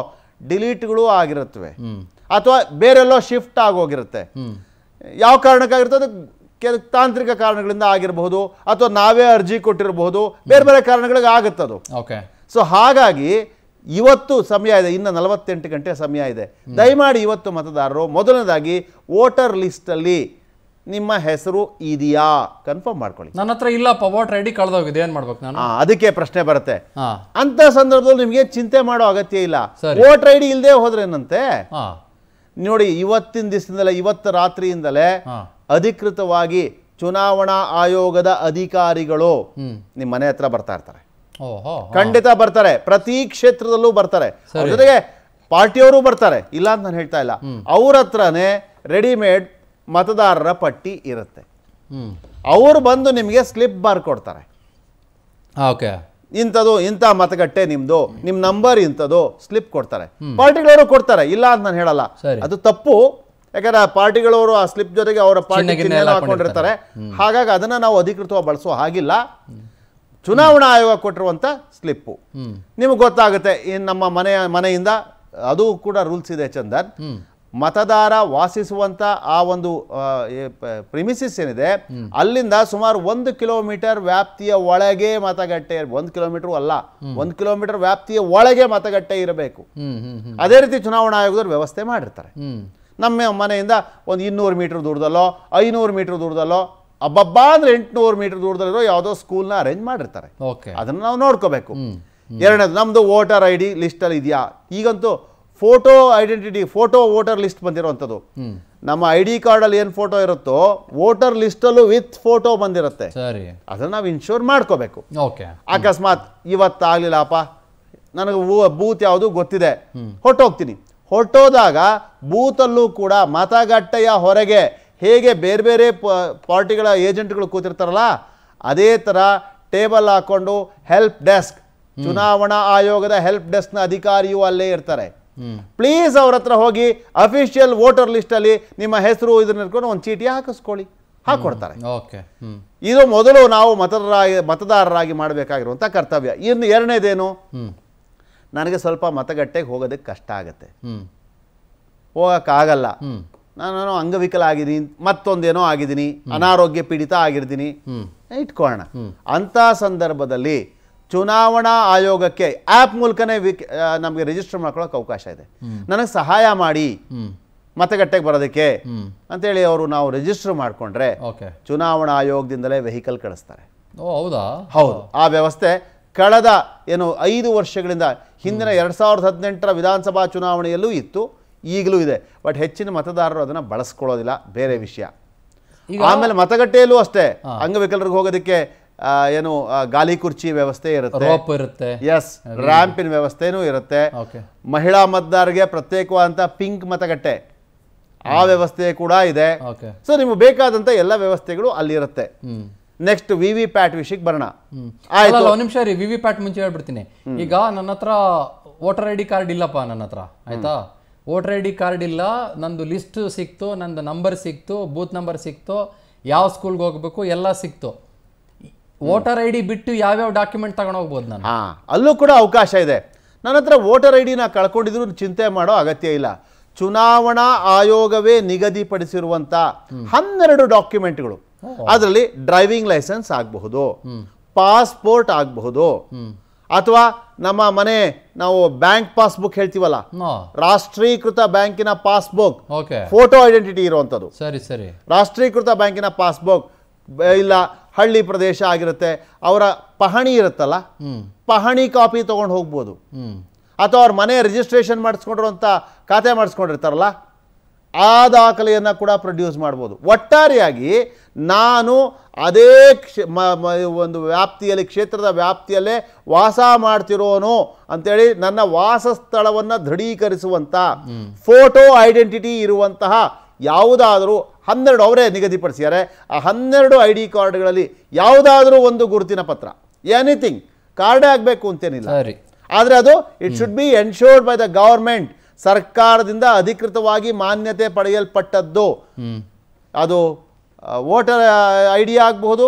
ಡಿಲೀಟ್ಗಳು ಆಗಿರುತ್ತವೆ ಅಥವಾ ಬೇರೆಲ್ಲೋ ಶಿಫ್ಟ್ ಆಗೋಗಿರುತ್ತೆ ಯಾವ ಕಾರಣಕ್ಕಾಗಿರುತ್ತೆ ಅದು ಕೆಲ ತಾಂತ್ರಿಕ ಕಾರಣಗಳಿಂದ ಆಗಿರಬಹುದು ಅಥವಾ ನಾವೇ ಅರ್ಜಿ ಕೊಟ್ಟಿರಬಹುದು ಬೇರೆ ಬೇರೆ ಕಾರಣಗಳಿಗೆ ಆಗುತ್ತದು ಓಕೆ ಸೊ ಹಾಗಾಗಿ ಇವತ್ತು ಸಮಯ ಇದೆ ಇನ್ನು ನಲವತ್ತೆಂಟು ಗಂಟೆ ಸಮಯ ಇದೆ ದಯಮಾಡಿ ಇವತ್ತು ಮತದಾರರು ಮೊದಲನೇದಾಗಿ ವೋಟರ್ ಲಿಸ್ಟಲ್ಲಿ ನಿಮ್ಮ ಹೆಸರು ಇದೆಯಾ ಕನ್ಫರ್ಮ್ ಮಾಡ್ಕೊಳ್ಳಿ ನನ್ನ ಹತ್ರ ಇಲ್ಲಪ್ಪ ವೋಟರ್ ಐ ಡಿ ಕಳೆದೋಗಿದೆ ಏನು ಮಾಡ್ಬೇಕು ನಾನು ಅದಕ್ಕೆ ಪ್ರಶ್ನೆ ಬರುತ್ತೆ ಅಂತ ಸಂದರ್ಭದಲ್ಲಿ ನಿಮಗೆ ಚಿಂತೆ ಮಾಡೋ ಅಗತ್ಯ ಇಲ್ಲ ವೋಟರ್ ಐ ಡಿ ಇಲ್ಲದೆ ಹೋದ್ರೇನಂತೆ ನೋಡಿ ಇವತ್ತಿನ ದಿವಸದಿಂದಲೇ ಇವತ್ತು ರಾತ್ರಿಯಿಂದಲೇ ಅಧಿಕೃತವಾಗಿ ಚುನಾವಣಾ ಆಯೋಗದ ಅಧಿಕಾರಿಗಳು ನಿಮ್ಮ ಮನೆ ಹತ್ರ ಬರ್ತಾ ಇರ್ತಾರೆ ಖಂಡಿತ ಬರ್ತಾರೆ ಪ್ರತಿ ಕ್ಷೇತ್ರದಲ್ಲೂ ಬರ್ತಾರೆ ಜೊತೆಗೆ ಪಾರ್ಟಿಯವರು ಬರ್ತಾರೆ ಇಲ್ಲ ಅಂತ ನಾನು ಹೇಳ್ತಾ ಇಲ್ಲ ಅವ್ರ ಹತ್ರನೇ ರೆಡಿಮೇಡ್ ಮತದಾರರ ಪಟ್ಟಿ ಇರುತ್ತೆ ಅವರು ಬಂದು ನಿಮಗೆ ಸ್ಲಿಪ್ ಬಾರ್ ಓಕೆ ಇಂಥದ್ದು ಇಂಥ ಮತಗಟ್ಟೆ ನಿಮ್ದು ನಿಮ್ ನಂಬರ್ ಇಂಥದ್ದು ಸ್ಲಿಪ್ ಕೊಡ್ತಾರೆ ಪಾರ್ಟಿಗಳವರು ಕೊಡ್ತಾರೆ ಇಲ್ಲ ಅಂತ ನಾನು ಹೇಳಲ್ಲ ಅದು ತಪ್ಪು ಯಾಕಂದ್ರೆ ಪಾರ್ಟಿಗಳವರು ಆ ಸ್ಲಿಪ್ ಜೊತೆಗೆ ಅವರ ಪಾರ್ಟಿ ಹಾಕೊಂಡಿರ್ತಾರೆ ಹಾಗಾಗಿ ಅದನ್ನ ನಾವು ಅಧಿಕೃತವಾಗಿ ಬಳಸೋ ಹಾಗಿಲ್ಲ ಚುನಾವಣಾ ಆಯೋಗ ಕೊಟ್ಟಿರುವಂಥ ಸ್ಲಿಪ್ಪು ನಿಮಗೆ ಗೊತ್ತಾಗುತ್ತೆ ನಮ್ಮ ಮನೆಯ ಮನೆಯಿಂದ ಅದು ಕೂಡ ರೂಲ್ಸ್ ಇದೆ ಚಂದನ್ ಮತದಾರ ವಾಸಿಸುವಂತ ಆ ಒಂದು ಪ್ರಿಮಿಸಿಸ್ ಏನಿದೆ ಅಲ್ಲಿಂದ ಸುಮಾರು ಒಂದು ಕಿಲೋಮೀಟರ್ ವ್ಯಾಪ್ತಿಯ ಒಳಗೆ ಮತಗಟ್ಟೆ ಒಂದು ಕಿಲೋಮೀಟರ್ ಅಲ್ಲ ಒಂದು ಕಿಲೋಮೀಟರ್ ವ್ಯಾಪ್ತಿಯ ಒಳಗೆ ಮತಗಟ್ಟೆ ಇರಬೇಕು ಅದೇ ರೀತಿ ಚುನಾವಣಾ ಆಯೋಗದವ್ರು ವ್ಯವಸ್ಥೆ ಮಾಡಿರ್ತಾರೆ ನಮ್ಮ ಮನೆಯಿಂದ ಒಂದು ಇನ್ನೂರು ಮೀಟರ್ ದೂರದಲ್ಲೋ ಐನೂರು ಮೀಟರ್ ದೂರದಲ್ಲೋ ಅಬ್ಬಬ್ಬ ಅಂದ್ರೆ ಎಂಟುನೂರು ಮೀಟರ್ ದೂರದಲ್ಲಿರೋ ಯಾವುದೋ ಸ್ಕೂಲ್ನ ಅರೇಂಜ್ ಮಾಡಿರ್ತಾರೆ ಅದನ್ನು ನಾವು ನೋಡ್ಕೋಬೇಕು ಎರಡನೇದು ನಮ್ದು ವೋಟರ್ ಐ ಡಿ ಲಿಸ್ಟಲ್ಲಿ ಇದೆಯಾ ಈಗಂತೂ photo identity photo voter list ಬಂದಿರೋವಂಥದ್ದು ನಮ್ಮ ಐ ಡಿ ಅಲ್ಲಿ ಏನ್ ಫೋಟೋ ಇರುತ್ತೋ ವೋಟರ್ ಲಿಸ್ಟಲ್ಲೂ ವಿತ್ ಫೋಟೋ ಬಂದಿರುತ್ತೆ ಅದನ್ನ ನಾವು ಇನ್ಶೂರ್ ಮಾಡ್ಕೋಬೇಕು ಅಕಸ್ಮಾತ್ ಅಪ್ಪ ನನಗೆ ಬೂತ್ ಯಾವುದು ಗೊತ್ತಿದೆ ಹೊಟ್ಟೋಗ್ತೀನಿ ಹೊರಟೋದಾಗ ಬೂತಲ್ಲೂ ಕೂಡ ಮತಗಟ್ಟೆಯ ಹೊರಗೆ ಹೇಗೆ ಬೇರೆ ಬೇರೆ ಪಾರ್ಟಿಗಳ ಏಜೆಂಟ್ಗಳು ಕೂತಿರ್ತಾರಲ್ಲ ಅದೇ ಥರ ಟೇಬಲ್ ಹಾಕ್ಕೊಂಡು ಹೆಲ್ಪ್ ಡೆಸ್ಕ್ ಚುನಾವಣಾ ಆಯೋಗದ ಹೆಲ್ಪ್ ಡೆಸ್ಕ್ನ ಅಧಿಕಾರಿಯೂ ಅಲ್ಲೇ ಇರ್ತಾರೆ ಪ್ಲೀಸ್ ಅವ್ರ ಹತ್ರ ಹೋಗಿ ಅಫಿಷಿಯಲ್ ವೋಟರ್ ಲಿಸ್ಟಲ್ಲಿ ನಿಮ್ಮ ಹೆಸರು ಇದನ್ನ ಇಟ್ಕೊಂಡು ಒಂದು ಚೀಟಿ ಹಾಕಿಸ್ಕೊಳ್ಳಿ ಹಾಕೊಡ್ತಾರೆ ಇದು ಮೊದಲು ನಾವು ಮತದಾರರಾಗಿ ಮತದಾರರಾಗಿ ಮಾಡಬೇಕಾಗಿರುವಂಥ ಕರ್ತವ್ಯ ಇನ್ನು ಎರಡನೇದೇನು ನನಗೆ ಸ್ವಲ್ಪ ಮತಗಟ್ಟೆಗೆ ಹೋಗೋದಕ್ಕೆ ಕಷ್ಟ ಆಗುತ್ತೆ ಹೋಗೋಕ್ಕಾಗಲ್ಲ ನಾನು ಅಂಗವಿಕಲ ಆಗಿದ್ದೀನಿ ಮತ್ತೊಂದೇನೋ ಆಗಿದ್ದೀನಿ ಅನಾರೋಗ್ಯ ಪೀಡಿತ ಆಗಿರ್ತೀನಿ ಇಟ್ಕೊಳ್ಳೋಣ ಅಂಥ ಸಂದರ್ಭದಲ್ಲಿ ಚುನಾವಣಾ ಆಯೋಗಕ್ಕೆ ಆ್ಯಪ್ ಮೂಲಕನೇ ನಮಗೆ ರಿಜಿಸ್ಟರ್ ಮಾಡ್ಕೊಳ್ಳೋಕೆ ಅವಕಾಶ ಇದೆ ನನಗೆ ಸಹಾಯ ಮಾಡಿ ಮತಗಟ್ಟೆಗೆ ಬರೋದಕ್ಕೆ ಅಂತೇಳಿ ಅವರು ನಾವು ರಿಜಿಸ್ಟರ್ ಮಾಡಿಕೊಂಡ್ರೆ ಚುನಾವಣಾ ಆಯೋಗದಿಂದಲೇ ವೆಹಿಕಲ್ ಕಳಿಸ್ತಾರೆ ಹೌದಾ ಹೌದು ಆ ವ್ಯವಸ್ಥೆ ಕಳೆದ ಏನು ಐದು ವರ್ಷಗಳಿಂದ ಹಿಂದಿನ ಎರಡು ಸಾವಿರದ ಹದಿನೆಂಟರ ವಿಧಾನಸಭಾ ಚುನಾವಣೆಯಲ್ಲೂ ಇತ್ತು ಈಗಲೂ ಇದೆ ಬಟ್ ಹೆಚ್ಚಿನ ಮತದಾರರು ಅದನ್ನು ಬಳಸ್ಕೊಳ್ಳೋದಿಲ್ಲ ಬೇರೆ ವಿಷಯ ಆಮೇಲೆ ಮತಗಟ್ಟೆಯಲ್ಲೂ ಅಷ್ಟೇ ಅಂಗವಿಕಲರಿಗೆ ಹೋಗೋದಕ್ಕೆ ಏನು ಗಾಲಿ ಕುರ್ಚಿ ವ್ಯವಸ್ಥೆ ಇರುತ್ತೆ ಇರುತ್ತೆ ಎಸ್ ರ್ಯಾಂಪಿನ ವ್ಯವಸ್ಥೆನೂ ಇರುತ್ತೆ ಮಹಿಳಾ ಮತದಾರರಿಗೆ ಪ್ರತ್ಯೇಕವಾದಂತಹ ಪಿಂಕ್ ಮತಗಟ್ಟೆ ಆ ವ್ಯವಸ್ಥೆ ಕೂಡ ಇದೆ ಸೊ ನಿಮ್ಗೆ ಬೇಕಾದಂತ ಎಲ್ಲ ವ್ಯವಸ್ಥೆಗಳು ಅಲ್ಲಿರುತ್ತೆ ನೆಕ್ಸ್ಟ್ ವಿವಿ ಪ್ಯಾಟ್ ವಿಷಯಕ್ಕೆ ಬರೋಣ ಆಯ್ತು ಒಂದು ನಿಮಿಷ ರೀ ವಿವಿ ಪ್ಯಾಟ್ ಮುಂಚೆ ಹೇಳ್ಬಿಡ್ತೀನಿ ಈಗ ನನ್ನ ಹತ್ರ ವೋಟರ್ ಐ ಡಿ ಕಾರ್ಡ್ ಇಲ್ಲಪ್ಪ ನನ್ನ ಹತ್ರ ಆಯ್ತಾ ವೋಟರ್ ಐ ಡಿ ಕಾರ್ಡ್ ಇಲ್ಲ ನಂದು ಲಿಸ್ಟ್ ಸಿಕ್ತು ನಂದು ನಂಬರ್ ಸಿಕ್ತು ಬೂತ್ ನಂಬರ್ ಸಿಕ್ತು ಯಾವ ಸ್ಕೂಲ್ಗೆ ಹೋಗಬೇಕು ಎಲ್ಲ ಸಿಕ್ತು ವೋಟರ್ ಐ ಡಿ ಬಿಟ್ಟು ಯಾವ್ಯಾವ ಡಾಕ್ಯುಮೆಂಟ್ ಹೋಗ್ಬೋದು ನಾನು ಅಲ್ಲೂ ಕೂಡ ಅವಕಾಶ ಇದೆ ನನ್ನ ಹತ್ರ ವೋಟರ್ ಐ ಡಿನ ಕಳ್ಕೊಂಡಿದ್ರು ಚಿಂತೆ ಮಾಡೋ ಅಗತ್ಯ ಇಲ್ಲ ಚುನಾವಣಾ ಆಯೋಗವೇ ನಿಗದಿಪಡಿಸಿರುವಂಥ ಹನ್ನೆರಡು ಡಾಕ್ಯುಮೆಂಟ್ಗಳು ಅದರಲ್ಲಿ ಡ್ರೈವಿಂಗ್ ಲೈಸೆನ್ಸ್ ಆಗಬಹುದು ಪಾಸ್ಪೋರ್ಟ್ ಆಗಬಹುದು ಅಥವಾ ನಮ್ಮ ಮನೆ ನಾವು ಬ್ಯಾಂಕ್ ಪಾಸ್ಬುಕ್ ಹೇಳ್ತೀವಲ್ಲ ರಾಷ್ಟ್ರೀಕೃತ ಬ್ಯಾಂಕಿನ ಪಾಸ್ಬುಕ್ ಫೋಟೋ ಐಡೆಂಟಿಟಿ ಇರುವಂತದ್ದು ಸರಿ ಸರಿ ರಾಷ್ಟ್ರೀಕೃತ ಬ್ಯಾಂಕಿನ ಪಾಸ್ಬುಕ್ ಇಲ್ಲ ಹಳ್ಳಿ ಪ್ರದೇಶ ಆಗಿರುತ್ತೆ ಅವರ ಪಹಣಿ ಇರುತ್ತಲ್ಲ ಪಹಣಿ ಕಾಪಿ ತಗೊಂಡು ಹೋಗ್ಬೋದು ಅಥವಾ ಅವ್ರ ಮನೆ ರಿಜಿಸ್ಟ್ರೇಷನ್ ಮಾಡಿಸ್ಕೊಂಡಿರುವಂತ ಖಾತೆ ಮಾಡಿಸ್ಕೊಂಡಿರ್ತಾರಲ್ಲ ಆ ದಾಖಲೆಯನ್ನು ಕೂಡ ಪ್ರೊಡ್ಯೂಸ್ ಮಾಡ್ಬೋದು ಒಟ್ಟಾರೆಯಾಗಿ ನಾನು ಅದೇ ಕ್ಷ ಒಂದು ವ್ಯಾಪ್ತಿಯಲ್ಲಿ ಕ್ಷೇತ್ರದ ವ್ಯಾಪ್ತಿಯಲ್ಲೇ ವಾಸ ಮಾಡ್ತಿರೋನು ಅಂತೇಳಿ ನನ್ನ ವಾಸಸ್ಥಳವನ್ನು ದೃಢೀಕರಿಸುವಂಥ ಫೋಟೋ ಐಡೆಂಟಿಟಿ ಇರುವಂತಹ ಯಾವುದಾದರೂ ಹನ್ನೆರಡು ಅವರೇ ನಿಗದಿಪಡಿಸಿದ್ದಾರೆ ಆ ಹನ್ನೆರಡು ಐ ಡಿ ಕಾರ್ಡ್ಗಳಲ್ಲಿ ಯಾವುದಾದರೂ ಒಂದು ಗುರುತಿನ ಪತ್ರ ಎನಿಥಿಂಗ್ ಕಾರ್ಡೇ ಆಗಬೇಕು ಅಂತೇನಿಲ್ಲ ಆದರೆ ಅದು it should be ensured by the government ಸರ್ಕಾರದಿಂದ ಅಧಿಕೃತವಾಗಿ ಮಾನ್ಯತೆ ಪಡೆಯಲ್ಪಟ್ಟದ್ದು ಅದು ವೋಟರ್ ಐ ಡಿ ಆಗ್ಬಹುದು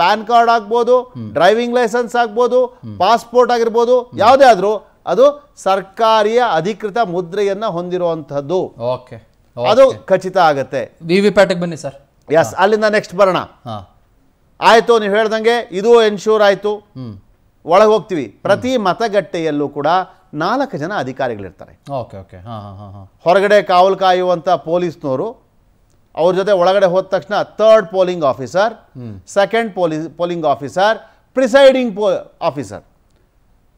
ಪ್ಯಾನ್ ಕಾರ್ಡ್ ಆಗ್ಬೋದು ಡ್ರೈವಿಂಗ್ ಲೈಸೆನ್ಸ್ ಆಗ್ಬೋದು ಪಾಸ್ಪೋರ್ಟ್ ಆಗಿರ್ಬೋದು ಯಾವುದೇ ಆದರೂ ಅದು ಸರ್ಕಾರಿಯ ಅಧಿಕೃತ ಮುದ್ರೆಯನ್ನ ಹೊಂದಿರುವಂಥದ್ದು ಅದು ಖಚಿತ ಆಗತ್ತೆ ವಿವಿ ಬನ್ನಿ ಸರ್ ಎಸ್ ಅಲ್ಲಿಂದ ನೆಕ್ಸ್ಟ್ ಬರೋಣ ಆಯಿತು ನೀವು ಹೇಳ್ದಂಗೆ ಇದು ಎನ್ಶೂರ್ ಆಯಿತು ಒಳಗೆ ಹೋಗ್ತೀವಿ ಪ್ರತಿ ಮತಗಟ್ಟೆಯಲ್ಲೂ ಕೂಡ ನಾಲ್ಕು ಜನ ಅಧಿಕಾರಿಗಳಿರ್ತಾರೆ ಓಕೆ ಓಕೆ ಹೊರಗಡೆ ಕಾವಲು ಕಾಯುವಂಥ ಪೊಲೀಸ್ನವರು ಅವ್ರ ಜೊತೆ ಒಳಗಡೆ ಹೋದ ತಕ್ಷಣ ಥರ್ಡ್ ಪೋಲಿಂಗ್ ಆಫೀಸರ್ ಸೆಕೆಂಡ್ ಪೋಲಿ ಪೋಲಿಂಗ್ ಆಫೀಸರ್ ಪ್ರಿಸೈಡಿಂಗ್ ಪೋ ಆಫೀಸರ್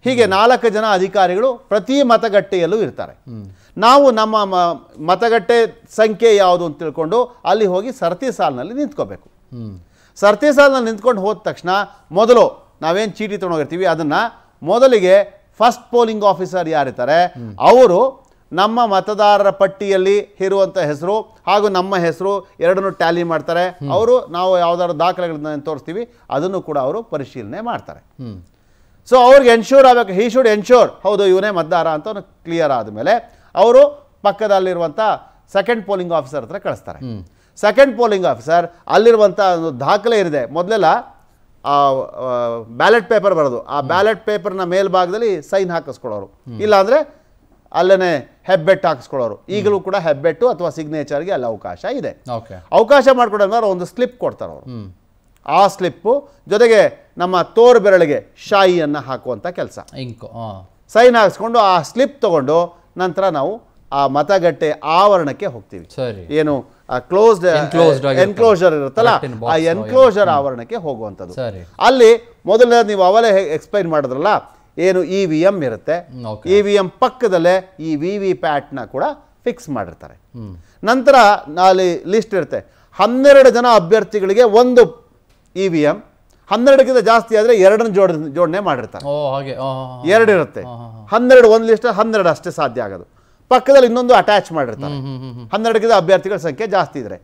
ಹೀಗೆ ನಾಲ್ಕು ಜನ ಅಧಿಕಾರಿಗಳು ಪ್ರತಿ ಮತಗಟ್ಟೆಯಲ್ಲೂ ಇರ್ತಾರೆ ನಾವು ನಮ್ಮ ಮತಗಟ್ಟೆ ಸಂಖ್ಯೆ ಯಾವುದು ಅಂತ ತಿಳ್ಕೊಂಡು ಅಲ್ಲಿ ಹೋಗಿ ಸರತಿ ಸಾಲಿನಲ್ಲಿ ನಿಂತ್ಕೋಬೇಕು ಸರತಿ ಸಾಲಿನಲ್ಲಿ ನಿಂತ್ಕೊಂಡು ಹೋದ ತಕ್ಷಣ ಮೊದಲು ನಾವೇನು ಚೀಟಿ ತೊಗೊಂಡೋಗಿರ್ತೀವಿ ಅದನ್ನು ಮೊದಲಿಗೆ ಫಸ್ಟ್ ಪೋಲಿಂಗ್ ಆಫೀಸರ್ ಯಾರಿದ್ದಾರೆ ಅವರು ನಮ್ಮ ಮತದಾರರ ಪಟ್ಟಿಯಲ್ಲಿ ಇರುವಂಥ ಹೆಸರು ಹಾಗೂ ನಮ್ಮ ಹೆಸರು ಎರಡನ್ನೂ ಟ್ಯಾಲಿ ಮಾಡ್ತಾರೆ ಅವರು ನಾವು ಯಾವ್ದಾದ್ರು ದಾಖಲೆಗಳನ್ನ ತೋರಿಸ್ತೀವಿ ಅದನ್ನು ಕೂಡ ಅವರು ಪರಿಶೀಲನೆ ಮಾಡ್ತಾರೆ ಸೊ ಅವ್ರಿಗೆ ಎನ್ಶೂರ್ ಆಗಬೇಕು ಹಿ ಶುಡ್ ಎನ್ಶೂರ್ ಹೌದು ಇವನೇ ಮತದಾರ ಅಂತ ಕ್ಲಿಯರ್ ಆದಮೇಲೆ ಅವರು ಪಕ್ಕದಲ್ಲಿರುವಂಥ ಸೆಕೆಂಡ್ ಪೋಲಿಂಗ್ ಆಫೀಸರ್ ಹತ್ರ ಕಳಿಸ್ತಾರೆ ಸೆಕೆಂಡ್ ಪೋಲಿಂಗ್ ಆಫೀಸರ್ ಅಲ್ಲಿರುವಂಥ ಒಂದು ದಾಖಲೆ ಇದೆ ಮೊದಲೆಲ್ಲ ಆ ಬ್ಯಾಲೆಟ್ ಪೇಪರ್ ಬರೋದು ಆ ಬ್ಯಾಲೆಟ್ ಪೇಪರ್ನ ಮೇಲ್ಭಾಗದಲ್ಲಿ ಸೈನ್ ಹಾಕಿಸ್ಕೊಳ್ಳೋರು ಇಲ್ಲಾಂದರೆ ಅಲ್ಲೇ ಹೆಬ್ಬೆಟ್ಟು ಹಾಕಿಸ್ಕೊಳ್ಳೋರು ಈಗಲೂ ಕೂಡ ಹೆಬ್ಬೆಟ್ಟು ಅಥವಾ ಸಿಗ್ನೇಚರ್ಗೆ ಅಲ್ಲಿ ಅವಕಾಶ ಇದೆ ಅವಕಾಶ ಮಾಡ್ಕೊಡೋದ್ರೆ ಒಂದು ಸ್ಲಿಪ್ ಕೊಡ್ತಾರೆ ಅವರು ಆ ಸ್ಲಿಪ್ಪು ಜೊತೆಗೆ ನಮ್ಮ ತೋರ್ ಬೆರಳಿಗೆ ಶಾಯಿಯನ್ನು ಹಾಕುವಂಥ ಕೆಲಸ ಸೈನ್ ಹಾಕಿಸ್ಕೊಂಡು ಆ ಸ್ಲಿಪ್ ತಗೊಂಡು ನಂತರ ನಾವು ಆ ಮತಗಟ್ಟೆ ಆವರಣಕ್ಕೆ ಹೋಗ್ತೀವಿ ಏನು ಕ್ಲೋಸ್ಡ್ ಎನ್ಕ್ಲೋಸರ್ ಇರುತ್ತಲ್ಲ ಆ ಎನ್ಕ್ಲೋಸರ್ ಆವರಣಕ್ಕೆ ಹೋಗುವಂಥದ್ದು ಅಲ್ಲಿ ಮೊದಲನೇ ನೀವು ಅವಲೇ ಎಕ್ಸ್ಪ್ಲೈನ್ ಮಾಡಿದ್ರಲ್ಲ ಏನು ಇ ವಿ ಎಂ ಇರುತ್ತೆ ಇ ವಿ ಎಂ ಪಕ್ಕದಲ್ಲೇ ಈ ವಿ ವಿ ಪ್ಯಾಟ್ನ ಕೂಡ ಫಿಕ್ಸ್ ಮಾಡಿರ್ತಾರೆ ನಂತರ ಅಲ್ಲಿ ಲಿಸ್ಟ್ ಇರುತ್ತೆ ಹನ್ನೆರಡು ಜನ ಅಭ್ಯರ್ಥಿಗಳಿಗೆ ಒಂದು ಇ ವಿ ಎಂ ಹನ್ನೆರಡಕ್ಕಿಂತ ಜಾಸ್ತಿ ಆದರೆ ಎರಡನ್ನ ಜೋಡ ಜೋಡಣೆ ಮಾಡಿರ್ತಾರೆ ಎರಡು ಇರುತ್ತೆ ಹನ್ನೆರಡು ಒಂದು ಲಿಸ್ಟ್ ಹನ್ನೆರಡು ಅಷ್ಟೇ ಸಾಧ್ಯ ಆಗೋದು ಪಕ್ಕದಲ್ಲಿ ಇನ್ನೊಂದು ಅಟ್ಯಾಚ್ ಮಾಡಿರ್ತಾರೆ ಹನ್ನೆರಡಕ್ಕಿಂತ ಅಭ್ಯರ್ಥಿಗಳ ಸಂಖ್ಯೆ ಜಾಸ್ತಿ ಇದ್ದರೆ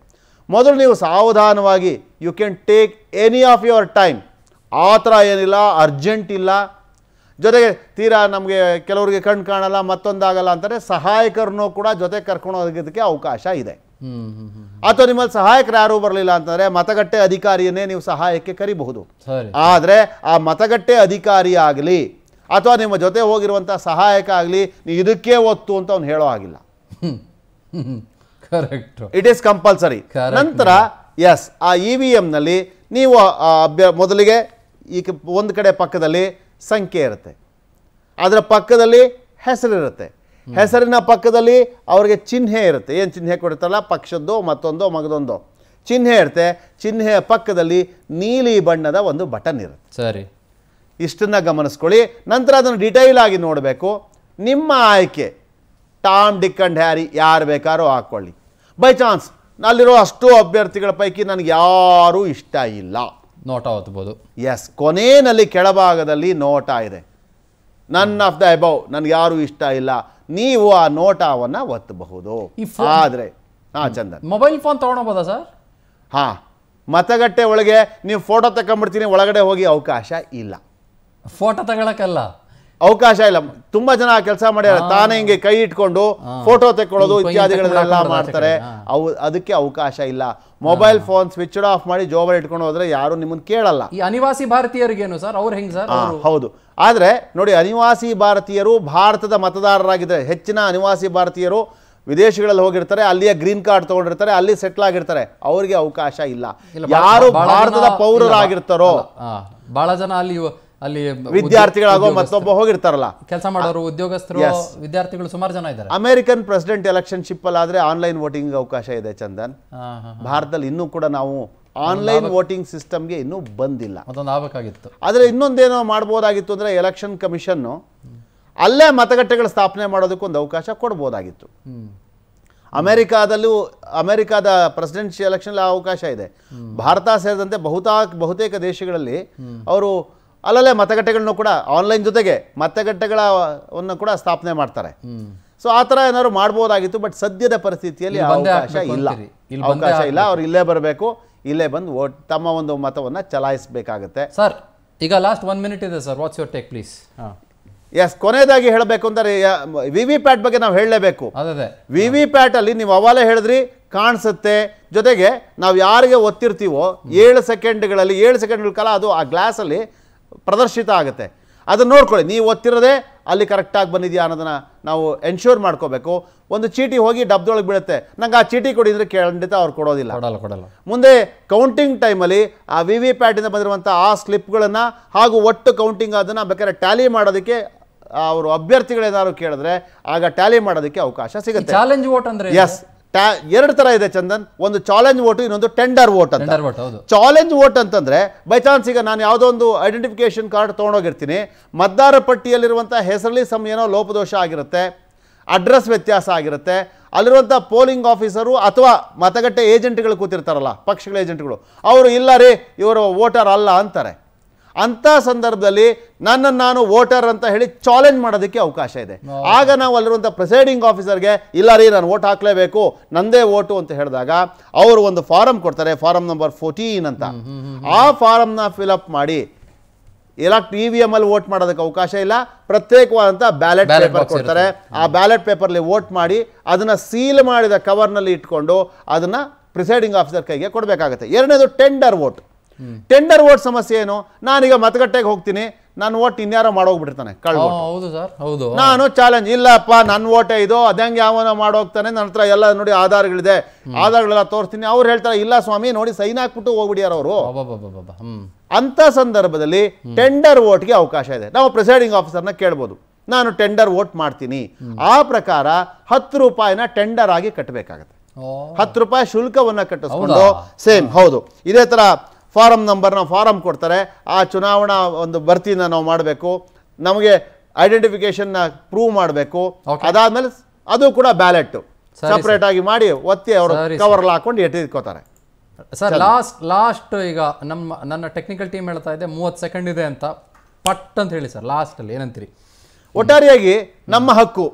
ಮೊದಲು ನೀವು ಸಾವಧಾನವಾಗಿ you can take any of your time ಆ ಥರ ಏನಿಲ್ಲ ಅರ್ಜೆಂಟ್ ಇಲ್ಲ ಜೊತೆಗೆ ತೀರಾ ನಮಗೆ ಕೆಲವರಿಗೆ ಕಣ್ಣು ಕಾಣಲ್ಲ ಮತ್ತೊಂದಾಗಲ್ಲ ಅಂತಾರೆ ಸಹಾಯಕರನ್ನು ಕೂಡ ಜೊತೆ ಕರ್ಕೊಂಡು ಹೋಗೋದಕ್ಕೆ ಅವಕಾಶ ಇದೆ ಅಥವಾ ನಿಮ್ಮಲ್ಲಿ ಸಹಾಯಕರು ಯಾರೂ ಬರಲಿಲ್ಲ ಅಂತಂದರೆ ಮತಗಟ್ಟೆ ಅಧಿಕಾರಿಯನ್ನೇ ನೀವು ಸಹಾಯಕ್ಕೆ ಕರಿಬಹುದು ಆದರೆ ಆ ಮತಗಟ್ಟೆ ಅಧಿಕಾರಿ ಆಗಲಿ ಅಥವಾ ನಿಮ್ಮ ಜೊತೆ ಹೋಗಿರುವಂಥ ಸಹಾಯಕ ಆಗಲಿ ನೀವು ಇದಕ್ಕೆ ಒತ್ತು ಅಂತ ಅವ್ನು ಹೇಳೋ ಆಗಿಲ್ಲ ಕರೆಕ್ಟ್ ಇಟ್ ಈಸ್ ಕಂಪಲ್ಸರಿ ನಂತರ ಎಸ್ ಆ ಇ e ವಿ ಎಮ್ನಲ್ಲಿ ನೀವು ಅಭ್ಯ ಮೊದಲಿಗೆ ಈ ಒಂದು ಕಡೆ ಪಕ್ಕದಲ್ಲಿ ಸಂಖ್ಯೆ ಇರುತ್ತೆ ಅದರ ಪಕ್ಕದಲ್ಲಿ ಹೆಸರಿರುತ್ತೆ ಹೆಸರಿನ ಪಕ್ಕದಲ್ಲಿ ಅವರಿಗೆ ಚಿಹ್ನೆ ಇರುತ್ತೆ ಏನು ಚಿಹ್ನೆ ಕೊಡುತ್ತಲ್ಲ ಪಕ್ಷದ್ದು ಮತ್ತೊಂದೋ ಮಗದೊಂದೋ ಚಿಹ್ನೆ ಇರುತ್ತೆ ಚಿಹ್ನೆಯ ಪಕ್ಕದಲ್ಲಿ ನೀಲಿ ಬಣ್ಣದ ಒಂದು ಬಟನ್ ಇರುತ್ತೆ ಸರಿ ಇಷ್ಟನ್ನು ಗಮನಿಸ್ಕೊಳ್ಳಿ ನಂತರ ಅದನ್ನು ಡಿಟೈಲ್ ಆಗಿ ನೋಡಬೇಕು ನಿಮ್ಮ ಆಯ್ಕೆ ಟಾಮ್ ಡಿಕ್ ಅಂಡ್ ಹ್ಯಾರಿ ಯಾರು ಬೇಕಾದ್ರೂ ಹಾಕ್ಕೊಳ್ಳಿ ಬೈ ಚಾನ್ಸ್ ಅಲ್ಲಿರೋ ಅಷ್ಟು ಅಭ್ಯರ್ಥಿಗಳ ಪೈಕಿ ನನಗೆ ಯಾರೂ ಇಷ್ಟ ಇಲ್ಲ ನೋಟ ಒತ್ಬೋದು ಎಸ್ ಕೊನೆಯಲ್ಲಿ ಕೆಳಭಾಗದಲ್ಲಿ ನೋಟ ಇದೆ ನನ್ ಆಫ್ ದ ಅಬೌವ್ ನನಗೆ ಯಾರೂ ಇಷ್ಟ ಇಲ್ಲ ನೀವು ಆ ನೋಟವನ್ನು ಒತ್ತಬಹುದು ಆದರೆ ಹಾಂ ಚಂದ ಮೊಬೈಲ್ ಫೋನ್ ತೊಗೊಂಡೋಗ್ಬೋದಾ ಸರ್ ಹಾಂ ಮತಗಟ್ಟೆ ಒಳಗೆ ನೀವು ಫೋಟೋ ತಗೊಂಡ್ಬಿಡ್ತೀನಿ ಒಳಗಡೆ ಹೋಗಿ ಅವಕಾಶ ಇಲ್ಲ ಫೋಟೋ ತಗೊಳಕಲ್ಲ ಅವಕಾಶ ಇಲ್ಲ ತುಂಬಾ ಜನ ಕೆಲಸ ಮಾಡ್ಯಾರ ತಾನೇ ಹಿಂಗೆ ಕೈ ಇಟ್ಕೊಂಡು ಫೋಟೋ ತೆಕ್ಕೊಳ್ಳೋದು ಇತ್ಯಾದಿಗಳನ್ನೆಲ್ಲ ಮಾಡ್ತಾರೆ ಅವು ಅದಕ್ಕೆ ಅವಕಾಶ ಇಲ್ಲ ಮೊಬೈಲ್ ಫೋನ್ ಸ್ವಿಚ್ ಆಫ್ ಮಾಡಿ ಜೋಬರ್ ಇಟ್ಕೊಂಡು ಹೋದ್ರೆ ಯಾರು ನಿಮ್ಮನ್ನ ಕೇಳಲ್ಲ ಈ ಅನಿವಾಸಿ ಭಾರತೀಯರಿಗೇನು ಸರ್ ಅವ್ರು ಹೆಂಗ್ ಸರ್ ಹೌದು ಆದ್ರೆ ನೋಡಿ ಅನಿವಾಸಿ ಭಾರತೀಯರು ಭಾರತದ ಮತದಾರರಾಗಿದ್ದಾರೆ ಹೆಚ್ಚಿನ ಅನಿವಾಸಿ ಭಾರತೀಯರು ವಿದೇಶಗಳಲ್ಲಿ ಹೋಗಿರ್ತಾರೆ ಅಲ್ಲಿಯ ಗ್ರೀನ್ ಕಾರ್ಡ್ ತಗೊಂಡಿರ್ತಾರೆ ಅಲ್ಲಿ ಸೆಟ್ಲ್ ಆಗಿರ್ತಾರೆ ಅವರಿಗೆ ಅವಕಾಶ ಇಲ್ಲ ಯಾರು ಭಾರತದ ಪೌರರಾಗಿರ್ತಾರೋ ಬಹಳ ಜನ ಅಲ್ಲಿ ಅಲ್ಲಿ ವಿದ್ಯಾರ್ಥಿಗಳಾಗೋ ಮತ್ತೊಬ್ಬ ಹೋಗಿರ್ತಾರಲ್ಲ ಕೆಲಸ ಮಾಡೋರು ಉದ್ಯೋಗಸ್ಥರು ವಿದ್ಯಾರ್ಥಿಗಳು ಸುಮಾರು ಜನ ಇದ್ದಾರೆ ಅಮೆರಿಕನ್ ಪ್ರೆಸಿಡೆಂಟ್ ಎಲೆಕ್ಷನ್ ಶಿಪ್ ಅಲ್ಲಿ ಆದ್ರೆ ಆನ್ಲೈನ್ ವೋಟಿಂಗ್ ಅವಕಾಶ ಇದೆ ಚಂದನ್ ಭಾರತದಲ್ಲಿ ಇನ್ನೂ ಕೂಡ ನಾವು ಆನ್ಲೈನ್ ವೋಟಿಂಗ್ ಸಿಸ್ಟಮ್ಗೆ ಇನ್ನೂ ಬಂದಿಲ್ಲ ಅದೊಂದು ಆಗಬೇಕಾಗಿತ್ತು ಆದ್ರೆ ಇನ್ನೊಂದೇನೋ ಮಾಡಬಹುದಾಗಿತ್ತು ಅಂದ್ರೆ ಎಲೆಕ್ಷನ್ ಕಮಿಷನ್ ಅಲ್ಲೇ ಮತಗಟ್ಟೆಗಳು ಸ್ಥಾಪನೆ ಮಾಡೋದಕ್ಕೊಂದು ಅವಕಾಶ ಕೊಡಬಹುದಾಗಿತ್ತು ಅಮೆರಿಕಾದಲ್ಲೂ ಅಮೆರಿಕಾದ ಪ್ರೆಸಿಡೆನ್ಷಿಯಲ್ ಎಲೆಕ್ಷನ್ ಅವಕಾಶ ಇದೆ ಭಾರತ ಸೇರಿದಂತೆ ಬಹುತಾ ಬಹುತೇಕ ದೇಶಗಳಲ್ಲಿ ಅವರು ಅಲ್ಲಲ್ಲೇ ಮತಗಟ್ಟೆಗಳನ್ನೂ ಕೂಡ ಆನ್ಲೈನ್ ಜೊತೆಗೆ ಮತಗಟ್ಟೆಗಳನ್ನ ಕೂಡ ಸ್ಥಾಪನೆ ಮಾಡ್ತಾರೆ ಸೊ ಆ ಥರ ಏನಾದ್ರು ಮಾಡ್ಬೋದಾಗಿತ್ತು ಬಟ್ ಸದ್ಯದ ಪರಿಸ್ಥಿತಿಯಲ್ಲಿ ಅವಕಾಶ ಇಲ್ಲ ಅವಕಾಶ ಇಲ್ಲ ಅವ್ರು ಇಲ್ಲೇ ಬರಬೇಕು ಇಲ್ಲೇ ಬಂದು ತಮ್ಮ ಒಂದು ಮತವನ್ನು ಚಲಾಯಿಸಬೇಕಾಗುತ್ತೆ ಸರ್ ಈಗ ಲಾಸ್ಟ್ ಒನ್ ಮಿನಿಟ್ ಇದೆ sir what's your take please yes ಕೊನೆಯದಾಗಿ ಹೇಳಬೇಕು ಅಂದರೆ ವಿ ವಿ ಪ್ಯಾಟ್ ಬಗ್ಗೆ ನಾವು ಹೇಳಲೇಬೇಕು ವಿ ವಿ ಪ್ಯಾಟ್ ಅಲ್ಲಿ ನೀವು ಅವಾಲೇ ಹೇಳಿದ್ರಿ ಕಾಣಿಸುತ್ತೆ ಜೊತೆಗೆ ನಾವು ಯಾರಿಗೆ ಒತ್ತಿರ್ತೀವೋ ಏಳು ಸೆಕೆಂಡ್ಗಳಲ್ಲಿ ಏಳು ಸೆಕೆಂಡ್ಗಳ ಕಾಲ ಅದು ಆ ಗ್ಲಾಸಲ್ಲಿ ಪ್ರದರ್ಶಿತ ಆಗುತ್ತೆ ಅದನ್ನು ನೋಡ್ಕೊಳ್ಳಿ ನೀವು ಓದ್ತಿರೋದೆ ಅಲ್ಲಿ ಕರೆಕ್ಟಾಗಿ ಬಂದಿದೆಯಾ ಅನ್ನೋದನ್ನು ನಾವು ಎನ್ಶೂರ್ ಮಾಡ್ಕೋಬೇಕು ಒಂದು ಚೀಟಿ ಹೋಗಿ ಡಬ್ದೊಳಗೆ ಬೀಳುತ್ತೆ ನಂಗೆ ಆ ಚೀಟಿ ಕೊಡಿದ್ರೆ ಖಂಡಿತ ಅವ್ರು ಕೊಡೋದಿಲ್ಲ ಕೊಡಲ್ಲ ಕೊಡಲ್ಲ ಮುಂದೆ ಕೌಂಟಿಂಗ್ ಟೈಮಲ್ಲಿ ಆ ವಿ ವಿ ಪ್ಯಾಟಿಂದ ಬಂದಿರುವಂಥ ಆ ಸ್ಲಿಪ್ಗಳನ್ನು ಹಾಗೂ ಒಟ್ಟು ಕೌಂಟಿಂಗ್ ಅದನ್ನು ಬೇಕಾದ್ರೆ ಟ್ಯಾಲಿ ಮಾಡೋದಕ್ಕೆ ಅವರು ಅಭ್ಯರ್ಥಿಗಳೇನಾದ್ರು ಕೇಳಿದ್ರೆ ಆಗ ಟ್ಯಾಲಿ ಮಾಡೋದಕ್ಕೆ ಅವಕಾಶ ಸಿಗುತ್ತೆ ಚಾಲೆಂಜ್ ವೋಟ್ ಅಂದರೆ ಎಸ್ ಎರಡು ತರ ಇದೆ ಚಂದನ್ ಒಂದು ಚಾಲೆಂಜ್ ವೋಟ್ ಇನ್ನೊಂದು ಟೆಂಡರ್ ವೋಟ್ ಅಂತ ಚಾಲೆಂಜ್ ವೋಟ್ ಅಂತಂದ್ರೆ ಬೈ ಚಾನ್ಸ್ ಈಗ ನಾನು ಯಾವುದೋ ಒಂದು ಐಡೆಂಟಿಫಿಕೇಶನ್ ಕಾರ್ಡ್ ತೊಗೊಂಡೋಗಿರ್ತೀನಿ ಮತದಾರ ಪಟ್ಟಿಯಲ್ಲಿರುವಂಥ ಹೆಸರಲ್ಲಿ ಸಮ ಏನೋ ಲೋಪದೋಷ ಆಗಿರುತ್ತೆ ಅಡ್ರೆಸ್ ವ್ಯತ್ಯಾಸ ಆಗಿರುತ್ತೆ ಅಲ್ಲಿರುವಂಥ ಪೋಲಿಂಗ್ ಆಫೀಸರು ಅಥವಾ ಮತಗಟ್ಟೆ ಏಜೆಂಟ್ಗಳು ಕೂತಿರ್ತಾರಲ್ಲ ಪಕ್ಷಗಳ ಏಜೆಂಟ್ಗಳು ಅವರು ಇಲ್ಲ ರೀ ಇವರು ವೋಟರ್ ಅಲ್ಲ ಅಂತಾರೆ ಅಂಥ ಸಂದರ್ಭದಲ್ಲಿ ನನ್ನನ್ನು ನಾನು ವೋಟರ್ ಅಂತ ಹೇಳಿ ಚಾಲೆಂಜ್ ಮಾಡೋದಕ್ಕೆ ಅವಕಾಶ ಇದೆ ಆಗ ನಾವು ಅಲ್ಲಿರುವಂಥ ಪ್ರಿಸೈಡಿಂಗ್ ಆಫೀಸರ್ಗೆ ಇಲ್ಲ ರೀ ನಾನು ವೋಟ್ ಹಾಕಲೇಬೇಕು ನಂದೇ ವೋಟು ಅಂತ ಹೇಳಿದಾಗ ಅವರು ಒಂದು ಫಾರಂ ಕೊಡ್ತಾರೆ ಫಾರಂ ನಂಬರ್ ಫೋರ್ಟೀನ್ ಅಂತ ಆ ಫಾರಮ್ನ ಫಿಲಪ್ ಮಾಡಿ ಎಲೆಕ್ಟ್ ಇ ವಿ ಎಮ್ ಅಲ್ಲಿ ವೋಟ್ ಮಾಡೋದಕ್ಕೆ ಅವಕಾಶ ಇಲ್ಲ ಪ್ರತ್ಯೇಕವಾದಂಥ ಬ್ಯಾಲೆಟ್ ಪೇಪರ್ ಕೊಡ್ತಾರೆ ಆ ಬ್ಯಾಲೆಟ್ ಪೇಪರ್ಲಿ ವೋಟ್ ಮಾಡಿ ಅದನ್ನ ಸೀಲ್ ಮಾಡಿದ ಕವರ್ನಲ್ಲಿ ಇಟ್ಕೊಂಡು ಅದನ್ನ ಪ್ರಿಸೈಡಿಂಗ್ ಆಫೀಸರ್ ಕೈಗೆ ಕೊಡಬೇಕಾಗುತ್ತೆ ಎರಡನೇದು ಟೆಂಡರ್ ವೋಟ್ ಟೆಂಡರ್ ಓಟ್ ಸಮಸ್ಯೆ ಏನು ನಾನೀಗ ಮತಗಟ್ಟೆಗೆ ಹೋಗ್ತೀನಿ ನಾನು ಓಟ್ ಇನ್ಯಾರೋ ಮಾಡೋಗ್ಬಿಡ್ತಾನೆ ಹೌದು ಹೌದು ನಾನು ಚಾಲೆಂಜ್ ಇಲ್ಲಪ್ಪ ನನ್ನ ವೋಟೆ ಇದು ಅದಂಗೆ ಯಾವನ ಮಾಡೋಗ್ತಾನೆ ನನ್ನ ಹತ್ರ ಎಲ್ಲ ನೋಡಿ ಆಧಾರಗಳಿದೆ ಆಧಾರಗಳೆಲ್ಲ ತೋರಿಸ್ತೀನಿ ಅವ್ರು ಹೇಳ್ತಾರೆ ಇಲ್ಲ ಸ್ವಾಮಿ ನೋಡಿ ಸೈನ್ ಹಾಕ್ಬಿಟ್ಟು ಹೋಗ್ಬಿಡ್ಯಾರ ಅವರು ಅಂತ ಸಂದರ್ಭದಲ್ಲಿ ಟೆಂಡರ್ ಓಟ್ಗೆ ಅವಕಾಶ ಇದೆ ನಾವು ಪ್ರಿಸೈಡಿಂಗ್ ಆಫೀಸರ್ನ ಕೇಳ್ಬೋದು ನಾನು ಟೆಂಡರ್ ಓಟ್ ಮಾಡ್ತೀನಿ ಆ ಪ್ರಕಾರ ಹತ್ತು ರೂಪಾಯಿನ ಟೆಂಡರ್ ಆಗಿ ಕಟ್ಟಬೇಕಾಗತ್ತೆ ಹತ್ತು ರೂಪಾಯಿ ಶುಲ್ಕವನ್ನ ಕಟ್ಟಿಸ್ಕೊಂಡು ಸೇಮ್ ಹೌದು ಇದೇ ತರ ಫಾರಮ್ ನಂಬರ್ನ ಫಾರಮ್ ಕೊಡ್ತಾರೆ ಆ ಚುನಾವಣಾ ಒಂದು ಭರ್ತಿನ ನಾವು ಮಾಡಬೇಕು ನಮಗೆ ಐಡೆಂಟಿಫಿಕೇಶನ್ನ ಪ್ರೂವ್ ಮಾಡಬೇಕು ಅದಾದ್ಮೇಲೆ ಅದು ಕೂಡ ಬ್ಯಾಲೆಟ್ ಸಪ್ರೇಟ್ ಆಗಿ ಮಾಡಿ ಒತ್ತಿ ಅವರು ಕವರ್ ಹಾಕೊಂಡು ಎಟ್ಟಿದ್ಕೋತಾರೆ ಸರ್ ಲಾಸ್ಟ್ ಲಾಸ್ಟ್ ಈಗ ನಮ್ಮ ನನ್ನ ಟೆಕ್ನಿಕಲ್ ಟೀಮ್ ಹೇಳ್ತಾ ಇದೆ ಮೂವತ್ತು ಸೆಕೆಂಡ್ ಇದೆ ಅಂತ ಪಟ್ ಅಂತ ಹೇಳಿ ಸರ್ ಅಲ್ಲಿ ಏನಂತೀರಿ ಒಟ್ಟಾರೆಯಾಗಿ ನಮ್ಮ ಹಕ್ಕು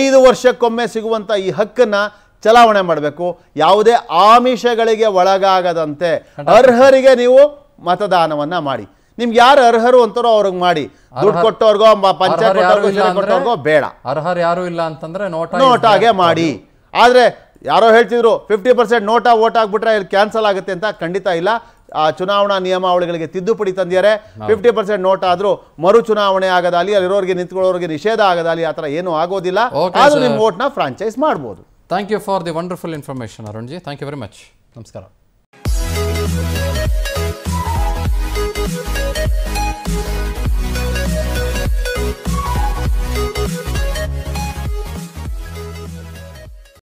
ಐದು ವರ್ಷಕ್ಕೊಮ್ಮೆ ಸಿಗುವಂತ ಈ ಹಕ್ಕನ್ನ ಚಲಾವಣೆ ಮಾಡಬೇಕು ಯಾವುದೇ ಆಮಿಷಗಳಿಗೆ ಒಳಗಾಗದಂತೆ ಅರ್ಹರಿಗೆ ನೀವು ಮತದಾನವನ್ನ ಮಾಡಿ ನಿಮ್ಗೆ ಯಾರು ಅರ್ಹರು ಅಂತಾರೋ ಅವ್ರಿಗೆ ಮಾಡಿ ದುಡ್ಡು ಕೊಟ್ಟವ್ರಿಗೋ ಪಂಚಾಯತ್ ಕೊಟ್ಟವ್ರಿಗೋ ಬೇಡ ಅರ್ಹರು ಯಾರು ಇಲ್ಲ ಅಂತಂದ್ರೆ ನೋಟಾಗೆ ಮಾಡಿ ಆದ್ರೆ ಯಾರೋ ಹೇಳ್ತಿದ್ರು ಫಿಫ್ಟಿ ಪರ್ಸೆಂಟ್ ನೋಟಾ ಓಟ್ ಆಗ್ಬಿಟ್ರೆ ಇಲ್ಲಿ ಕ್ಯಾನ್ಸಲ್ ಆಗುತ್ತೆ ಅಂತ ಖಂಡಿತ ಇಲ್ಲ ಆ ಚುನಾವಣಾ ನಿಯಮಾವಳಿಗಳಿಗೆ ತಿದ್ದುಪಡಿ ತಂದಿದ್ದಾರೆ ಫಿಫ್ಟಿ ಪರ್ಸೆಂಟ್ ನೋಟ್ ಆದ್ರೂ ಮರು ಚುನಾವಣೆ ಆಗದಾಲಿ ಅಲ್ಲಿರೋರಿಗೆ ನಿಂತ್ಕೊಳ್ಳೋರಿಗೆ ನಿಷೇಧ ಆಗದಾಲಿ ಆ ಏನು ಆಗೋದಿಲ್ಲ ಆದ್ರೂ ನಿಮ್ಮ ನ ಫ್ರಾಂಚೈಸ್ ಮಾಡ್ಬೋದು Thank you for the wonderful information, Arunji. Thank you very much. Namaskara.